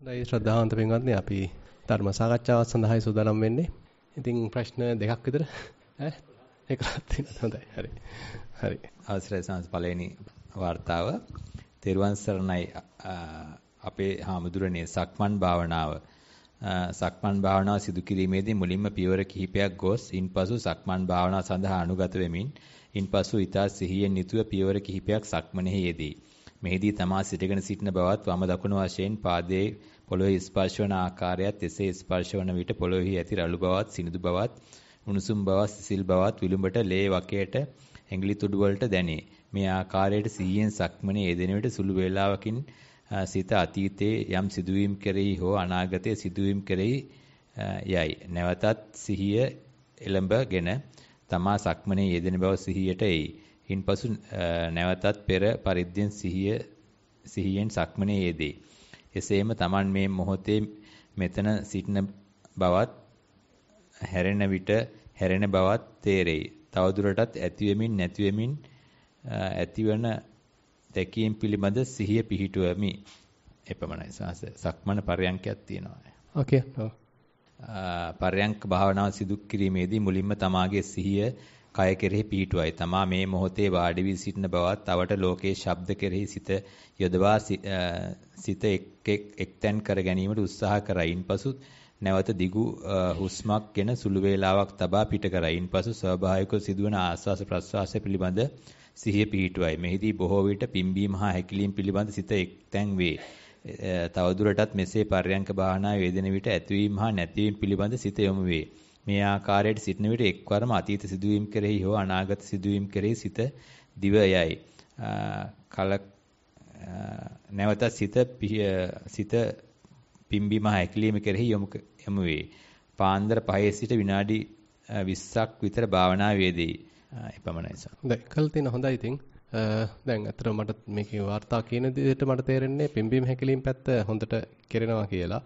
හොඳයි ශ්‍රද්ධාවන්ත පින්වත්නි අපි ධර්ම සාකච්ඡාව සඳහායි සූදානම් වෙන්නේ. ඉතින් ප්‍රශ්න දෙකක් විතර ඈ එකලක් තියෙනවා හොඳයි. හරි. හරි. අවසරයි සංස් පළවෙනි වார்த்தාව. තෙරුවන් සරණයි අපේ හාමුදුරනේ සක්මන් භාවනාව. සක්මන් භාවනාව සිදු කිරීමේදී මුලින්ම පියවර කිහිපයක් ගොස් ඉන්පසු සක්මන් භාවනාව සඳහා අනුගත වෙමින් ඉන්පසු ඊතා සිහියෙන් යුතුව පියවර කිහිපයක් සක්මනෙහි යෙදී. මෙහිදී තමා සිටගෙන සිටින බවත් වම දකුණු වශයෙන් පාදයේ පොළොවේ ස්පර්ශ වන ආකාරයත් එසේ ස්පර්ශ වන විට පොළොවේ ඇති රළු බවත් සිනිඳු බවත් උණුසුම් බවත් සිසිල් බවත් විලුඹට ලේ වකයට ඇඟිලි තුඩු වලට දැනේ. මේ ආකාරයට සිහියෙන් සක්මනේ යෙදෙන විට සුළු වේලාවකින් සිත අතීතයේ යම් සිදුවීම් කෙරෙහි හෝ අනාගතයේ සිදුවීම් කෙරෙහි යයි. නැවතත් සිහිය එළඹගෙන තමා සක්මනේ යෙදෙන බව සිහියට එයි. ඉන්පසු නැවතත් පෙර පරිද්දෙන් සිහිය සිහියෙන් සක්මනේ යෙදේ. එසේම Taman මේ මොහොතේ මෙතන සිටින බවත් හැරෙන විට හැරෙන බවත් තේරෙයි. තවදුරටත් ඇතිවෙමින් නැතිවෙමින් ඇතිවන දැකීම් පිළිබඳ සිහිය පිහිටුවමි. එපමණයි සාස සක්මන පරයන්කයක් තියෙනවා. ඔකේ. පරයන්ක භාවනාව සිදු කිරීමේදී මුලින්ම තමාගේ සිහිය කය කෙරෙහි පිහිටුවයි. තමා මේ මොහොතේ වාඩි වී සිටින බවත් අවට ලෝකයේ ශබ්ද කෙරෙහි සිත යොදවා සිත එක් එක්තැන් කර ගැනීමට උත්සාහ කරයි. ඉන්පසු නැවත දිගු හුස්මක් ගෙන සුළු වේලාවක් තබා පිට කරයි. ඉන්පසු ස්වභාවිකව සිදුවන ආස්වාස ප්‍රස්වාසය පිළිබඳ සිහිය පිහිටුවයි. මෙහිදී බොහෝ විට පිම්බීම හා හැකිලීම පිළිබඳ සිත එක්තැන් වේ. තවදුරටත් මෙසේ පර්යංක භාවනා වේදෙන විට ඇතිවීම හා නැතිවීම පිළිබඳ සිත යොමු වේ. මේ ආකාරයට සිටින විට එක්වරම අතීත සිදුවීම් කෙරෙහි හෝ අනාගත සිදුවීම් කෙරෙහි සිත දිව යයි. කල නැවත සිත සිත පිම්බීම හැකිලිම කෙරෙහි යොමු වේ. පාන්දර 5 සිට විනාඩි 20ක් විතර භාවනා වේදී. එපමණයි සර්. දැන් කල් තියෙන හොඳයි ඉතින්. දැන් අතර මට මේකේ වාර්තා කියන විදිහට මට තේරෙන්නේ පිම්බීම හැකිලිම පැත්ත හොඳට කෙරෙනවා කියලා.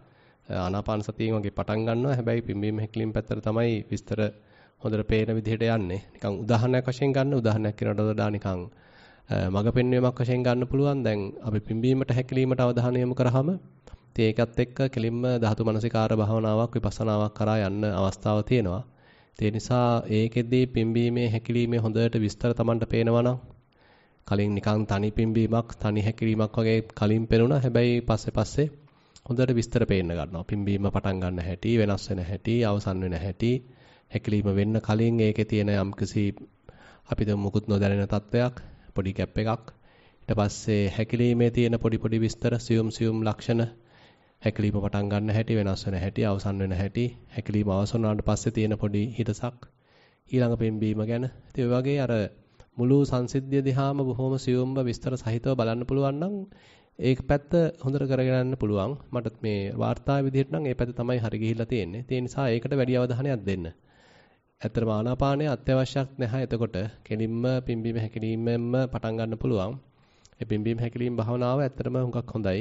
ආනාපාන සතියෙන් වගේ පටන් ගන්නවා. හැබැයි පිම්බීම හැකිලින් පැත්තට තමයි විස්තර හොඳට පේන විදිහට යන්නේ. නිකන් උදාහරණයක් වශයෙන් ගන්න උදාහරණයක් කරනට වඩා නිකන් මග පෙන්වීමක් වශයෙන් ගන්න පුළුවන්. දැන් අපි පිම්බීමට හැකිලීමට අවධානය යොමු කරාම ඉතින් ඒකත් එක්ක කෙලින්ම ධාතු මනසිකාර භාවනාවක් විපස්සනාවක් කරා යන්න අවස්ථාව තියෙනවා. ඒ නිසා ඒකෙදී පිම්බීමේ හැකිලීමේ හොඳට විස්තර Tamanට පේනවා කලින් නිකන් තනි පිම්බීමක් තනි හැකිලීමක් වගේ කලින් පෙනුණා. හැබැයි පස්සේ පස්සේ හොඳට විස්තර පේන්න ගන්නවා. පිම්බීම පටන් ගන්න හැටි, වෙනස් වෙන හැටි, අවසන් වෙන හැටි, හැකිලිම වෙන්න කලින් ඒකේ තියෙන යම්කිසි අපිට මුකුත් නොදැනෙන තත්වයක්, පොඩි ગેප් එකක්. ඊට පස්සේ හැකිලීමේ තියෙන පොඩි පොඩි විස්තර, සියුම් සියුම් ලක්ෂණ, හැකිලීම පටන් ගන්න හැටි, වෙනස් වෙන හැටි, අවසන් වෙන හැටි, හැකිලීම අවසන් වුණාට පස්සේ තියෙන පොඩි හිතසක්, ඊළඟ පිම්බීම ගැන. ඉතින් වගේ අර මුළු සංසිද්ධිය දිහාම බොහොම සියුම්ව විස්තර සහිතව බලන්න පුළුවන් නම් ඒක පැත්ත හොඳට කරගෙන යන්න පුළුවන්. මට මේ වාර්තා විදිහට නම් ඒ පැත්ත තමයි හරි ගිහිල්ලා තියෙන්නේ. ඒ නිසා ඒකට වැඩි අවධානයක් දෙන්න. ඇත්තටම ආනාපානය අත්‍යවශ්‍යයක් නැහැ. එතකොට කෙලින්ම පිම්බීම හැකිලීමෙන්ම පටන් ගන්න පුළුවන්. ඒ පිම්බීම හැකිලීම භාවනාව ඇත්තටම හුඟක් හොඳයි.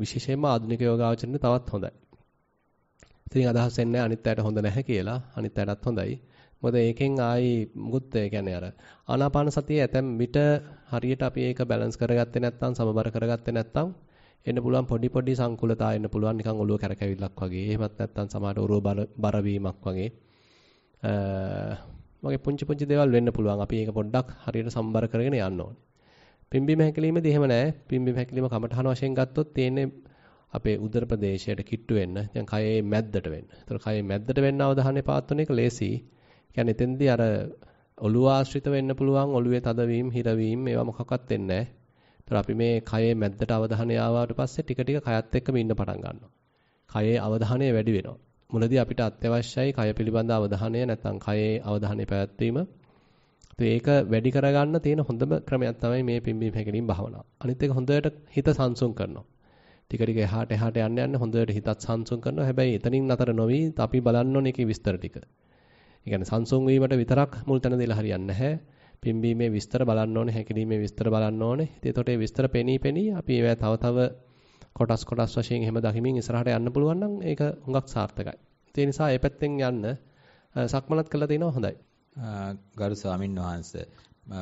විශේෂයෙන්ම ආධුනික යෝගාචරණේ තවත් හොඳයි. ඉතින් අදහස් එන්නේ අනිත් අයට හොඳ නැහැ කියලා. අනිත් අයටත් හොඳයි. මොකද ඒකෙන් ආයි මුකුත් ඒ කියන්නේ අර ආනාපාන සතිය ඇතැම් විට හරියට අපි ඒක බැලන්ස් කරගත්තේ නැත්නම් සමබර කරගත්තේ නැත්නම් එන්න පුළුවන් පොඩි පොඩි සංකුලතා එන්න පුළුවන් නිකන් ඔලුව කැරකෙවිල්ලක් වගේ. එහෙමත් නැත්නම් සමහර ඔරුව බර වීමක් වගේ. වගේ පුංචි පුංචි දේවල් වෙන්න පුළුවන්. අපි ඒක පොඩ්ඩක් හරියට සම්බර කරගෙන යන්න ඕනේ. පිම්බීම හැකිලීමේදී එහෙම නැහැ. පිම්බීම හැකිලීම කමටහන වශයෙන් ගත්තොත් තියෙන්නේ අපේ උදර ප්‍රදේශයට කිට්ටු වෙන්න. දැන් කයේ මැද්දට වෙන්න. ඒතර කයේ මැද්දට වෙන්න අවධානය පාත්වන එක ලේසි. කියන්නේ එතෙන්දී අර ඔළුව ආශ්‍රිත වෙන්න පුළුවන් ඔළුවේ තදවීම හිරවීම ඒවා මොකක්වත් වෙන්නේ නැහැ. ඒතර අපි මේ කයේ මැද්දට අවධානය ආවට පස්සේ ටික ටික කයත් එක්කම ඉන්න පටන් ගන්නවා. කයේ අවධානය වැඩි වෙනවා. මුලදී අපිට අත්‍යවශ්‍යයි කය පිළිබඳ අවධානය නැත්නම් කයේ අවධානය පැවැත්වීම. ඒක වැඩි කරගන්න තියෙන හොඳම ක්‍රමයක් තමයි මේ පිම්බීම හැකිලින් භාවනාව. අනිත් එක හොඳට හිත සංසුන් කරනවා. ටික ටික එහාට එහාට යන්න යන්න හොඳට හිතත් සංසුන් කරනවා. හැබැයි එතනින් නතර නොවි අපි බලන්න ඕනේ ඒකේ විස්තර ටික. ඒ කියන්නේ සංසුන් වීමට විතරක් මුල් තැන දීලා හරියන්නේ නැහැ. පිම්බීමේ විස්තර බලන්න ඕනේ, හැකිලීමේ විස්තර බලන්න ඕනේ. ඉතින් එතකොට ඒ විස්තර පෙනී පෙනී අපි ඒවා තව තව කොටස් කොටස් වශයෙන් එහෙම දකිමින් ඉස්සරහට යන්න පුළුවන් නම් ඒක හුඟක් සාර්ථකයි. ඒ නිසා ඒ පැත්තෙන් යන්න සක්මනත් කළා තිනවා හොඳයි. ගරු ස්වාමින් වහන්සේ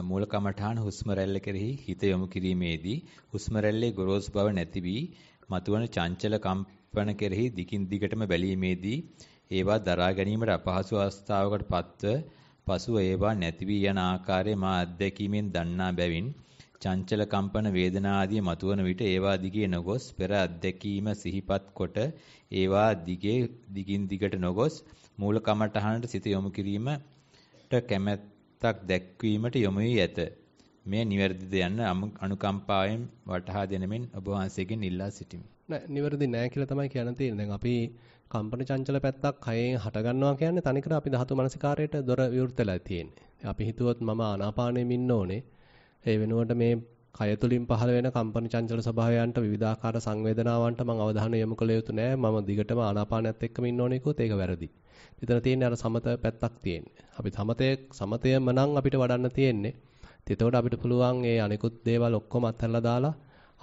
මූල කමඨාන හුස්ම රැල්ල කෙරෙහි හිත යොමු කිරීමේදී හුස්ම රැල්ලේ ගොරෝසු බව නැති වී මතුවන චංචල කම්පන කෙරෙහි දිගින් දිගටම බැලීමේදී ඒවා දරා ගැනීමට අපහසු අවස්ථාවකට පත්ව පසුව ඒවා නැති වී යන ආකාරය මා අත්දැකීමෙන් දන්නා බැවින් චංචල කම්පන වේදනා ආදී මතුවන විට ඒවා දිගේ නොගොස් පෙර අත්දැකීම සිහිපත් කොට ඒවා දිගේ දිගින් දිගට නොගොස් මූල කමඨහනට සිත යොමු කිරීමට කැමැත්තක් දැක්වීමට යොමු වී ඇත. මේ නිවැරදිද යන්න අනුකම්පාවෙන් වටහා දෙනමින් ඔබ වහන්සේගෙන් ඉල්ලා සිටිමි. නෑ නිවැරදි නෑ කියලා තමයි කියන්න තියෙන්නේ. දැන් අපි කම්පන චංචල පැත්තක් කයෙන් හට ගන්නවා කියන්නේ තනිකර අපි ධාතු මනසිකාරයට දොර විවෘතලා තියෙන්නේ. අපි හිතුවොත් මම ආනාපානෙම ඉන්න ඕනේ. ඒ වෙනුවට මේ කය තුලින් පහළ වෙන කම්පන චංචල ස්වභාවයන්ට විවිධාකාර සංවේදනාවන්ට මම අවධානය යොමු කළ යුතු නෑ. මම දිගටම ආනාපානයත් එක්කම ඉන්න ඕනේ කිව්වොත් ඒක වැරදි. මෙතන තියෙන්නේ අර සමත පැත්තක් තියෙන්නේ. අපි සමතය සමතයම නම් අපිට වඩන්න තියෙන්නේ. එතකොට අපිට පුළුවන් ඒ අනිකුත් දේවල් ඔක්කොම අත්හැරලා දාලා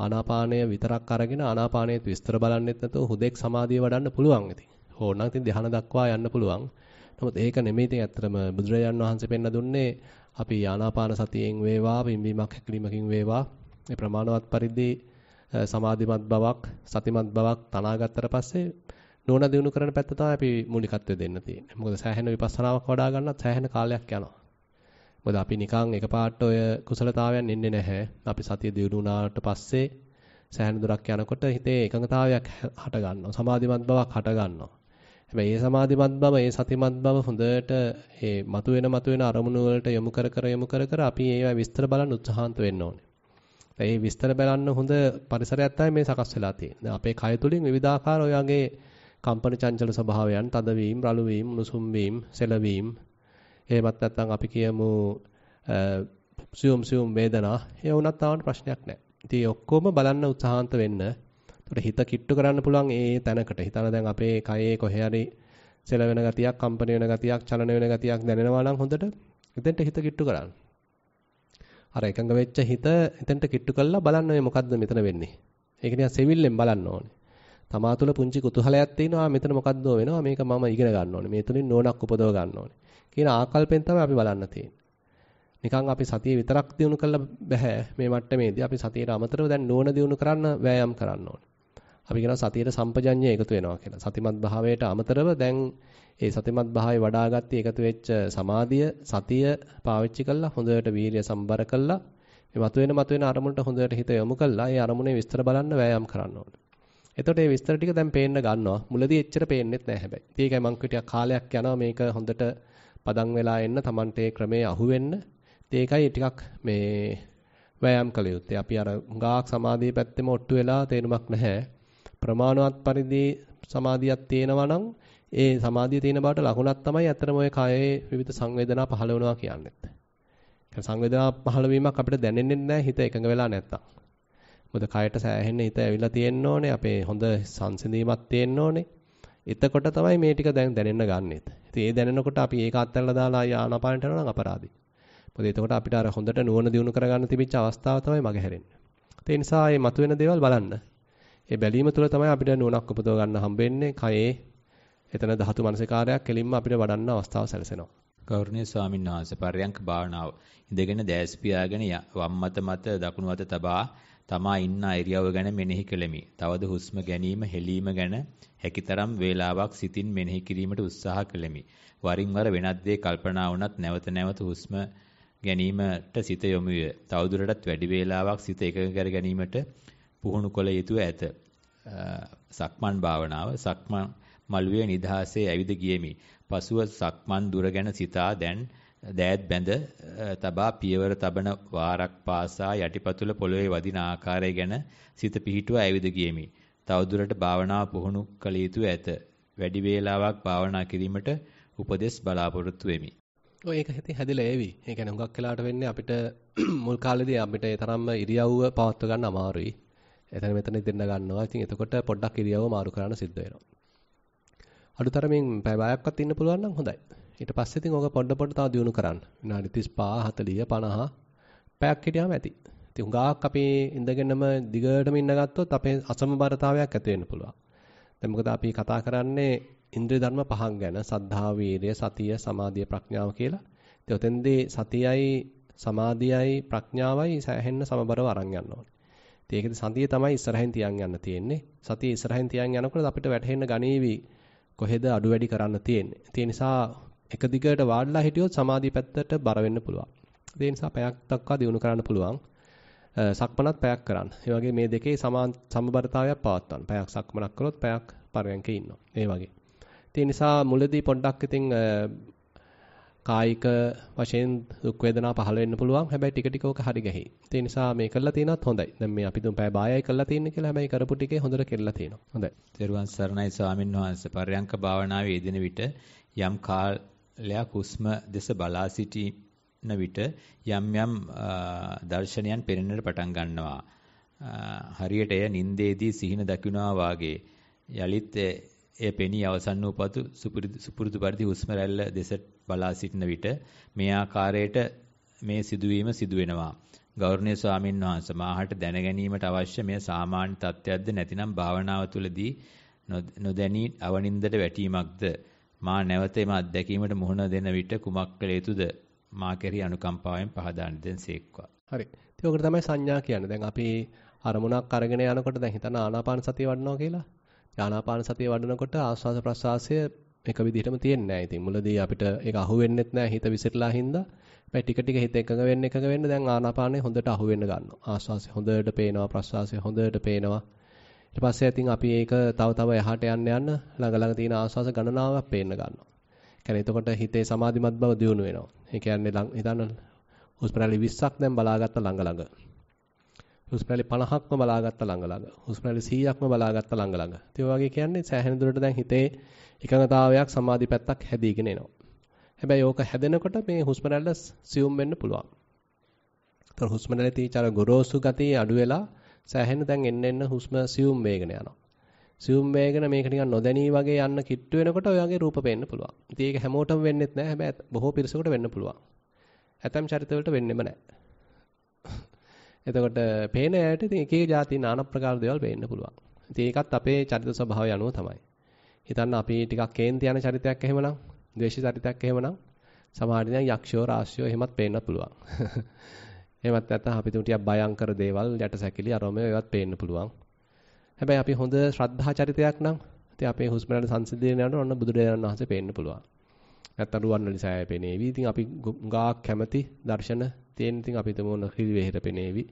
ආනාපානය විතරක් අරගෙන ආනාපානයේත් විස්තර බලන්නෙත් නැතුව හුදෙක් සමාධිය වඩන්න පුළුවන් ඉතින්. ඕනනම් ඉතින් ධ්‍යාන දක්වා යන්න පුළුවන්. නමුත් ඒක නෙමෙයි ඉතින් ඇත්තටම බුදුරජාන් වහන්සේ පෙන්න දුන්නේ අපි ආනාපාන සතියෙන් වේවා පිම්බීමක් හැකිලිමකින් වේවා මේ ප්‍රමාණවත් පරිදි සමාධිමත් බවක් සතිමත් බවක් තනාගත්තට පස්සේ නෝන දිනු කරන පැත්ත තමයි අපි මූලිකත්වය දෙන්න තියෙන්නේ. මොකද සෑහෙන විපස්සනාවක් වඩා ගන්නත් සෑහෙන කාලයක් යනවා. මොකද අපි නිකන් එකපාරට ඔය කුසලතාවයන් එන්නේ නැහැ. අපි සතිය දිනුනාට පස්සේ සෑහෙන දුරක් යනකොට හිතේ එකඟතාවයක් හට ගන්නවා. සමාධිමත් බවක් හට ගන්නවා. හැබැයි මේ සමාධිමත් බව, මේ සතිමත් බව හොඳට මේ මතුවෙන මතුවෙන අරමුණු වලට යොමු කර කර යොමු කර කර අපි ඒවා විස්තර බලන්න උත්සාහන්ත වෙන්න ඕනේ. ඒ විස්තර බලන්න හොඳ පරිසරයක් තමයි මේ සකස් වෙලා තියෙන්නේ. දැන් අපේ කය තුලින් විවිධාකාර ඔයගේ කම්පන චංචල ස්වභාවයන්, තදවීම, රළු වීම, උණුසුම් වීම, සෙලවීම, එහෙමත් නැත්නම් අපි කියමු සියුම් සියුම් වේදනා ඒ වුණත් තාම ප්‍රශ්නයක් නැහැ. ඉතින් ඔක්කොම බලන්න උත්සාහන්ත වෙන්න. ඒකට හිත කිට්ටු කරන්න පුළුවන් ඒ තැනකට. හිතන දැන් අපේ කයේ කොහේ හරි සෙලවෙන ගතියක්, කම්පණ වෙන ගතියක්, චලන වෙන ගතියක් දැනෙනවා නම් හොඳට එතෙන්ට හිත කිට්ටු කරන්න. අර එකඟ වෙච්ච හිත එතෙන්ට කිට්ටු කළා බලන්න මේ මොකද්ද මෙතන වෙන්නේ. ඒක නිකන් සෙවිල්ලෙන් බලන්න ඕනේ. තමා තුළ පුංචි කුතුහලයක් තියෙනවා මෙතන මොකද්ද වෙනවා මේක මම ඉගෙන ගන්න ඕනේ. මේ තුලින් නෝනක් උපදව ගන්න ඕනේ. කියන ආකල්පෙන් තමයි අපි බලන්න තියෙන්නේ. නිකන් අපි සතිය විතරක් දිනු කළා බෑ මේ මට්ටමේදී අපි සතියට අමතරව දැන් නුවණ දිනු කරන්න වෑයම් කරන්න ඕනේ. අපි කියනවා සතියට සම්පජඤ්ඤය එකතු වෙනවා කියලා. සතිමත් භාවයට අමතරව දැන් ඒ සතිමත් භාවය වඩාගත්තී එකතු වෙච්ච සමාධිය සතිය පාවිච්චි කළා හොඳට වීර්ය සම්බර කළා. මේ මතුවෙන මතුවෙන අරමුණට හොඳට හිත යොමු කළා. ඒ අරමුණේ විස්තර බලන්න වෑයම් කරන්න ඕනේ. එතකොට මේ විස්තර ටික දැන් පේන්න ගන්නවා. මුලදී එච්චර පේන්නෙත් නෑ හැබැයි. ඒකයි මං කාලයක් යනවා මේක හොඳට පදන් වෙලා එන්න Tamante ක්‍රමයේ අහු වෙන්න. ඒකයි ටිකක් මේ වෑයම් කළ යුත්තේ. අපි අර හුඟාක් සමාධියේ පැත්තෙම ඔට්ටු වෙලා තේරුමක් නැහැ. ප්‍රමාණවත් පරිදි සමාධියක් තියෙනවා නම් ඒ සමාධිය තියෙන බාට ලකුණක් තමයි අතරම ඔය කායේ විවිධ සංවේදනා පහළ වෙනවා කියන්නේත්. ඒ සංවේදනා පහළ වීමක් අපිට දැනෙන්නේ නැහැ හිත එකඟ වෙලා නැත්තම්. මොකද කායට සෑහෙන්න හිත ඇවිල්ලා තියෙන්න ඕනේ. අපේ හොඳ සංසිඳීමක් තියෙන්න ඕනේ. එතකොට තමයි මේ ටික දැන් දැනෙන්න ගන්නෙත්. ඉතින් ඒ දැනෙනකොට අපි ඒක අත්හැරලා දාලා ආනාපානට යනවා නම් අපරාධයි. මොකද එතකොට අපිට අර හොඳට නුවණ දිනු කරගන්න තිබිච්ච අවස්ථාව තමයි මගහැරෙන්නේ. ඒ නිසා මේ මතුවෙන දේවල් බලන්න. ඒ බැලීම තුළ තමයි අපිට නුවණක් උපදව ගන්න හම්බෙන්නේ. කයේ එතන ධාතු මනසිකාරයක් කෙලින්ම අපිට වඩන්න අවස්ථාව සැලසෙනවා. ගෞරවනීය ස්වාමීන් වහන්සේ පරයන්ක භාවනාව. ඉඳගෙන දැස් පියාගෙන වම් මත මත දකුණු මත තබා තමා ඉන්න ඒරියාව ගැන මෙනෙහි කෙලෙමි. තවද හුස්ම ගැනීම හෙලීම ගැන හැකිතරම් වේලාවක් සිතින් මෙනෙහි කිරීමට උත්සාහ කෙලෙමි. වරින් වර වෙනත් දේ කල්පනා වුණත් නැවත නැවත හුස්ම ගැනීමට සිත යොමු වේ. තවදුරටත් වැඩි වේලාවක් සිත එකඟ කර ගැනීමට පුහුණු කළ යුතුය ඇත. සක්මන් භාවනාව සක්මන් මළුවේ නිදහසේ ඇවිද ගියෙමි. පසුව සක්මන් දුර ගැන සිතා දැන් දෑත් බැඳ තබා පියවර තබන වාරක් පාසා යටිපතුල පොළවේ වදින ආකාරය ගැන සිත පිහිටුවා ඇවිද ගියමි. තවදුරට භාවනාව පුහුණු කළ යුතු ඇත. වැඩි වේලාවක් භාවනා කිරීමට උපදෙස් බලාපොරොත්තු වෙමි. ඔය ඒක හිතේ හැදිලා ඒවි. ඒ කියන්නේ හුඟක් වෙලාට වෙන්නේ අපිට මුල් කාලේදී අපිට ඒ තරම්ම ඉරියව්ව පවත්ව ගන්න අමාරුයි. එතන මෙතන ඉදින්න ගන්නවා. ඉතින් එතකොට පොඩ්ඩක් ඉරියව්ව මාරු කරන්න සිද්ධ වෙනවා. අඩුතරමින් පැය භාගයක්වත් ඉන්න පුළුවන් නම් හොඳයි. ඊට පස්සේ ඉතින් ඕක පොඩ පොඩ තව දියුණු කරන්න. විනාඩි 35 40 50 පැයක් හිටියාම ඇති. ඉතින් හුඟක් අපි ඉඳගෙනම දිගටම ඉන්න ගත්තොත් අපේ අසමබරතාවයක් ඇති වෙන්න පුළුවන්. දැන් මොකද අපි කතා කරන්නේ ඉන්ද්‍රිය ධර්ම පහක් ගැන සද්ධා වීරිය සතිය සමාධිය ප්‍රඥාව කියලා. ඉතින් ඔතෙන්දී සතියයි සමාධියයි ප්‍රඥාවයි සැහැන්න සමබරව අරන් යන්න ඕනේ. ඉතින් ඒකද සතිය තමයි ඉස්සරහින් තියන් යන්න තියෙන්නේ. සතිය ඉස්සරහින් තියන් යනකොට අපිට වැටහෙන්න ගණීවි කොහෙද අඩු වැඩි කරන්න තියෙන්නේ. ඒ නිසා එක දිගට වාඩිලා හිටියොත් සමාධිය පැත්තට බර වෙන්න පුළුවන්. ඒ නිසා පැයක් දක්වා දිනු කරන්න පුළුවන්. සක්මනත් පැයක් කරන්න. ඒ වගේ මේ දෙකේ සමාන සමබරතාවයක් පවත්වන්න. පැයක් සක්මනක් කරොත් පැයක් පරයන්ක ඉන්නවා. ඒ වගේ. ඒ නිසා මුලදී පොඩ්ඩක් ඉතින් කායික වශයෙන් දුක් වේදනා පහළ වෙන්න පුළුවන්. හැබැයි ටික ටික ඕක හරි ගැහි. ඒ නිසා මේ කරලා තිනත් හොඳයි. දැන් මේ අපි දුම් පැය බායයි කරලා තින්නේ කියලා හැබැයි කරපු ටිකේ හොඳට කෙරලා තිනවා. හොඳයි. ත්‍රිවංශ සරණයි ස්වාමින්වහන්සේ පරයන්ක භාවනාවේ යෙදෙන විට යම් කාල ලයක් හුස්ම දෙස බලා සිටින විට යම් යම් දර්ශනයන් පෙනෙන්නට පටන් ගන්නවා. හරියට එය නින්දේදී සිහින දකිනවා වාගේ යලිත් එය පෙනී අවසන් වූ පසු සුපුරුදු පරිදි හුස්ම රැල්ල දෙස බලා සිටින විට මේ ආකාරයට මේ සිදුවීම සිදු වෙනවා. ගෞරවනීය ස්වාමීන් වහන්සේ මාහට දැන ගැනීමට අවශ්‍ය මේ සාමාන්‍ය තත්ත්වයක්ද නැතිනම් භාවනාව තුළදී නොදැනී අවනින්දට වැටීමක්ද මා නැවත එම අත්දැකීමට මුහුණ දෙන විට කුමක් කළ යුතුද? මා කෙරෙහි අනුකම්පාවෙන් පහදා දෙන්සේක්වා. හරි. ඉතින් ඔකට තමයි සංඥා කියන්නේ. දැන් අපි අරමුණක් අරගෙන යනකොට දැන් හිතන ආනාපාන සතිය වඩනවා කියලා. ආනාපාන සතිය වඩනකොට ආස්වාද ප්‍රසආසය එක විදිහටම තියෙන්නේ නැහැ. ඉතින් මුලදී අපිට ඒක අහු වෙන්නෙත් නැහැ හිත විසිරලා හින්දා. හැබැයි ටික ටික හිත එකඟ වෙන්න එකඟ වෙන්න දැන් ආනාපානේ හොඳට අහු වෙන්න ගන්නවා. ආස්වාසය හොඳට පේනවා, ප්‍රස්වාසය හොඳට පේනවා. ඊට පස්සේ ඉතින් අපි ඒක තව තව එහාට යන්න යන්න ළඟ ළඟ තියෙන ආස්වාස ගණනාවක් පේන්න ගන්නවා. කියන්නේ එතකොට හිතේ සමාධිමත් බව දියුණු වෙනවා. ඒ කියන්නේ හිතන්න හුස්ම රැලි 20ක් දැන් බලාගත්ත ළඟ ළඟ. හුස්ම රැලි 50ක්ම බලාගත්ත ළඟ ළඟ. හුස්ම රැලි 100ක්ම බලාගත්ත ළඟ ළඟ. ඒ වගේ කියන්නේ සෑහෙන දුරට දැන් හිතේ එකඟතාවයක් සමාධි පැත්තක් හැදීගෙන එනවා. හැබැයි ඕක හැදෙනකොට මේ හුස්ම රැල්ල සියුම් වෙන්න පුළුවන්. ඒතර හුස්ම රැලි තීචාර ගොරෝසු ගතිය අඩු වෙලා සෑහෙන දැන් එන්න එන්න හුස්ම සියුම් වේගන යනවා. සියුම් වේගන මේක නිකන් නොදැනී වගේ යන්න කිට්ටු වෙනකොට ඔයගේ රූප පේන්න පුළුවන්. ඉතින් ඒක හැමෝටම වෙන්නෙත් නෑ. හැබැයි බොහෝ පිරිසකට වෙන්න පුළුවන්. ඇතම් චරිතවලට වෙන්නෙම නෑ. එතකොට පේන ඇයට ඉතින් එක එක જાති නාන ප්‍රකාර දේවල් වෙන්න පුළුවන්. ඉතින් ඒකත් අපේ චරිත ස්වභාවය අනුව තමයි. හිතන්න අපි ටිකක් කේන්ති යන චරිතයක් එහෙමනම්, ද්වේෂ චරිතයක් එහෙමනම් සමහර ඉතින් යක්ෂයෝ රාශියෝ එහෙමත් පේන්න පුළුවන්. එහෙමත් නැත්නම් අපි තුන් ටිකක් භයංකර දේවල් යටසැකිලි අරම ඒවත් පේන්න පුළුවන්. හැබැයි අපි හොඳ ශ්‍රද්ධා චරිතයක් නම් ඉතින් අපේ හුස්ම රට සංසිඳන යනකොට ඔන්න බුදුරජාණන් වහන්සේ පේන්න පුළුවන්. නැත්නම් රුවන්වැලි සෑය පෙනේවි. ඉතින් අපි ගාක් කැමති දර්ශන තියෙන ඉතින් අපි තුමෝන හිරිවෙහෙර පෙනේවි.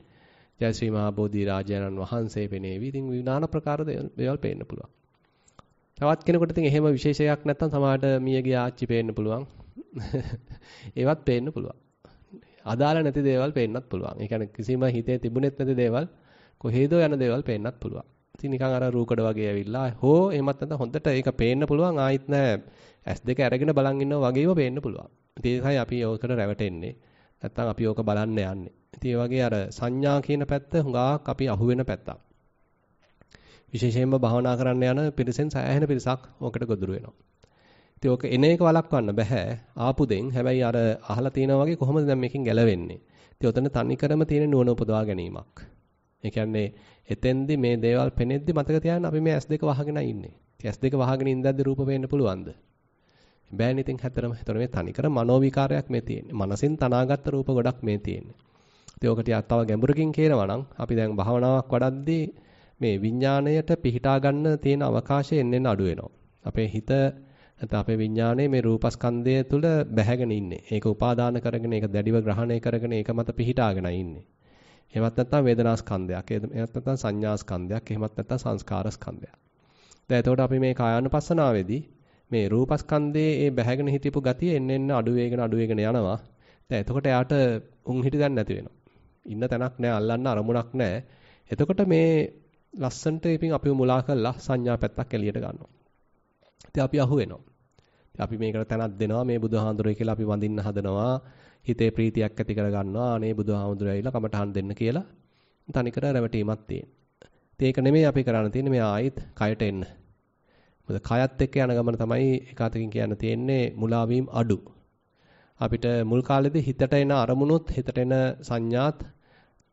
ජයශ්‍රී මහා බෝධි රාජානන් වහන්සේ පෙනේවි. ඉතින් විනාන ප්‍රකාර දේවල් පේන්න පුළුවන්. තවත් කෙනෙකුට ඉතින් එහෙම විශේෂයක් නැත්නම් සමහරට මියගේ ආච්චි පේන්න පුළුවන්. ඒවත් පේන්න පුළුවන්. අදාළ නැති දේවල් පේන්නත් පුළුවන්. ඒ කියන්නේ කිසිම හිතේ තිබුණෙත් නැති දේවල් කොහේදෝ යන දේවල් පේන්නත් පුළුවන්. ඉතින් නිකන් අර රූකඩ වගේ ඇවිල්ලා හෝ එහෙමත් නැත්නම් හොඳට ඒක පේන්න පුළුවන් ආයිත් නැහැ. S2 අරගෙන බලන් ඉන්නවා වගේම පේන්න පුළුවන්. ඉතින් ඒකයි අපි ඕකට රැවටෙන්නේ. නැත්නම් අපි ඕක බලන්න යන්නේ. ඉතින් ඒ වගේ අර සංඥා කියන පැත්ත හුඟක් අපි අහුවෙන පැත්තක්. විශේෂයෙන්ම භවනා කරන්න යන පිරිසෙන් සෑහෙන පිරිසක් ඕකට ගොදුරු වෙනවා. ඉතින් ඔක එන එක වළක්වන්න බෑ. ආපු දෙන් හැබැයි අර අහලා තියෙනා වගේ කොහොමද දැන් මේකෙන් ගැලවෙන්නේ? ඉතින් ඔතන තනිකරම තියෙන නුවණ උපදවා ගැනීමක්. ඒ කියන්නේ එතෙන්දි මේ දේවල් පෙනෙද්දි මතක තියාගන්න අපි මේ S2 වහගෙන ඉන්නේ. ඉතින් S2 වහගෙන ඉඳද්දි රූප වෙන්න පුළුවන්ද? බෑනේ ඉතින් හැතරම. එතකොට මේ තනිකර මනෝවිකාරයක් මේ තියෙන්නේ. මනසින් තනාගත්ත රූප ගොඩක් මේ තියෙන්නේ. ඉතින් ඔකට තව ගැඹුරකින් කියනවා නම් අපි දැන් භාවනාවක් වඩද්දී මේ විඥාණයට පිහිටා ගන්න තියෙන අවකාශය එන්නෙන් අඩු වෙනවා. අපේ හිත නැත්නම් අපේ විඥානයේ මේ රූපස්කන්ධය තුල බැහැගෙන ඉන්නේ. ඒක උපාදාන කරගෙන ඒක දැඩිව ග්‍රහණය කරගෙන ඒක මත පිහිටාගෙන ඉන්නේ. එහෙමත් නැත්නම් වේදනාස්කන්ධයක්. එහෙමත් නැත්නම් සංඥාස්කන්ධයක්. එහෙමත් නැත්නම් සංස්කාරස්කන්ධයක්. දැන් එතකොට අපි මේ කායानुපස්සනාවේදී මේ රූපස්කන්ධයේ ඒ බැහැගෙන හිටපු ගතිය එන්න එන්න අඩු වේගෙන අඩු වේගෙන යනවා. දැන් එතකොට යාට උන් හිටි දැන් නැති වෙනවා. ඉන්න තැනක් නැහැ, අල්ලන්න අරමුණක් නැහැ. එතකොට මේ ලස්සන්ට ඉතින් අපිව මුලා කරලා සංඥා පැත්තක් එළියට ගන්නවා. ඉතින් අපි අහු වෙනවා. අපි මේකට තැනක් දෙනවා මේ බුදුහාඳුරේ කියලා අපි වඳින්න හදනවා හිතේ ප්‍රීතියක් ඇති කර ගන්නවා අනේ බුදුහාඳුරේ ඇවිල්ලා කමටහන් දෙන්න කියලා තනිකර රැවටීමක් තියෙනවා ඒක නෙමෙයි අපි කරන්න තියෙන්නේ මේ ආයෙත් කයට එන්න මොකද කයත් එක්ක යන ගමන තමයි එකතකින් කියන්න තියෙන්නේ මුලාවීම් අඩු අපිට මුල් කාලෙදී හිතට එන අරමුණුත් හිතට එන සංඥාත්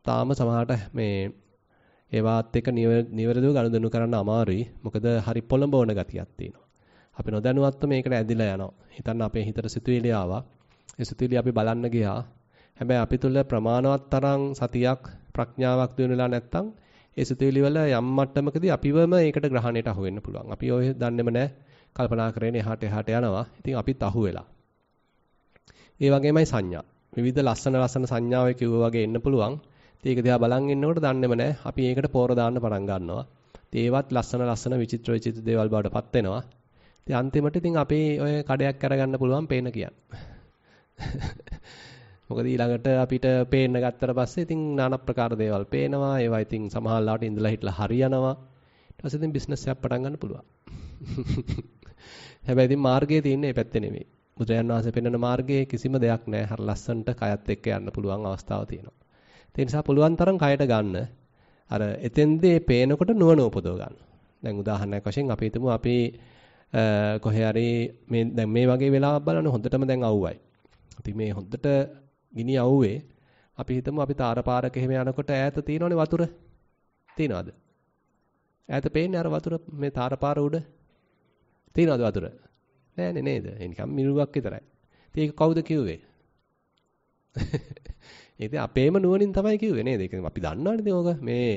තාම සමහරට මේ ඒවාත් එක්ක නිවැරදිව ගනුදෙනු කරන්න අමාරුයි. මොකද හරි පොළඹවන ගතියක් තියෙනවා. අපි නොදැනුවත්ව මේකට ඇදිලා යනවා. හිතන්න අපේ හිතට සිතුවිලි ආවා. ඒ සිතුවිලි අපි බලන්න ගියා. හැබැයි අපි තුල ප්‍රමාණවත් තරම් සතියක් ප්‍රඥාවක් දිනු වෙලා නැත්තම් ඒ සිතුවිලි වල යම් මට්ටමකදී අපිවම ඒකට ග්‍රහණයට අහු වෙන්න පුළුවන්. අපි ඔය දන්නේම නැහැ. කල්පනා කරගෙන එහාට එහාට යනවා. ඉතින් අපිත් අහු වෙලා. ඒ වගේමයි සංඥා. විවිධ ලස්සන ලස්සන සංඥාවේ කිව්වා වගේ එන්න පුළුවන්. ඉතින් ඒක දිහා බලන් ඉන්නකොට දන්නේම නැහැ. අපි ඒකට පෝර දාන්න පටන් ගන්නවා. ඒවත් ලස්සන ලස්සන විචිත්‍ර විචිත්‍ර දේවල් බවට පත් වෙනවා. ඉතින් අන්තිමට ඉතින් අපේ ඔය කඩයක් අරගන්න පුළුවන් පේන කියන්නේ. මොකද ඊළඟට අපිට පේන්න ගත්තට පස්සේ ඉතින් নানা ප්‍රකාර දේවල් පේනවා. ඒවා ඉතින් සමහරවිට ඉඳලා හිටලා හරියනවා. ඊට පස්සේ ඉතින් බිස්නස් එකක් පටන් ගන්න පුළුවන්. හැබැයි ඉතින් මාර්ගයේ තියෙන්නේ මේ පැත්තේ නෙමෙයි. බුදුරජාණන් වහන්සේ පෙන්වන මාර්ගයේ කිසිම දෙයක් නැහැ. හර ලස්සනට කයත් එක්ක යන්න පුළුවන් අවස්ථාවක් තියෙනවා. ඒ නිසා පුළුවන් තරම් කයට ගන්න. අර එතෙන්දී පේනකොට නුවණ උපදව ගන්න. දැන් උදාහරණයක් වශයෙන් අපි හිතමු අපි කොහේ හරි මේ දැන් මේ වගේ වෙලාවක් බලන්න හොඳටම දැන් අවුවයි. ඉතින් මේ හොඳට ගිනි අවුවේ අපි හිතමු අපි තාරපාරක එහෙම යනකොට ඈත තියෙනවනේ වතුර. තියනවද? ඈත පේන්නේ අර වතුර මේ තාරපාර උඩ තියනවද වතුර? නෑනේ නේද? ඒ නිකන් මිරුවක් විතරයි. ඉතින් ඒක කවුද කිව්වේ? ඒක අපේම නුවණින් තමයි කිව්වේ නේද? ඒක අපි දන්නවනේ ඕක. මේ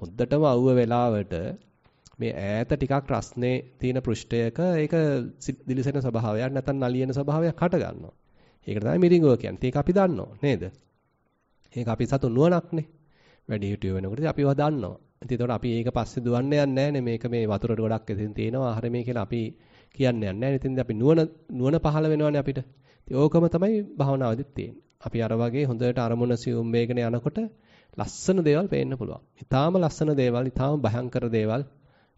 හොද්දටම අවුව වෙලාවට මේ ඈත ටිකක් රස්නේ තියෙන පෘෂ්ඨයක ඒක දිලිසෙන ස්වභාවයක් නැත්නම් නලියෙන ස්වභාවයක් හට ගන්නවා. ඒකට තමයි මිරිඟුව කියන්නේ. ඒක අපි දන්නවා නේද? ඒක අපි සතු නුවණක්නේ. වැඩි හිටිය වෙනකොට අපිව දන්නවා. ඉතින් ඒතකොට අපි ඒක පස්සේ දුවන්න යන්නේ නැහැ මේක මේ වතුරට ගොඩක් එතින් තියෙනවා. ආහාර මේ කියලා අපි කියන්නේ නැහැ. ඉතින් අපි නුවණ නුවණ පහළ වෙනවානේ අපිට. ඉතින් ඕකම තමයි භාවනාවේදීත් තියෙන්නේ. අපි අර වගේ හොඳට අරමුණ සියුම් වේගන යනකොට ලස්සන දේවල් පේන්න පුළුවන්. ඊටාම ලස්සන දේවල්, ඊටාම භයංකර දේවල්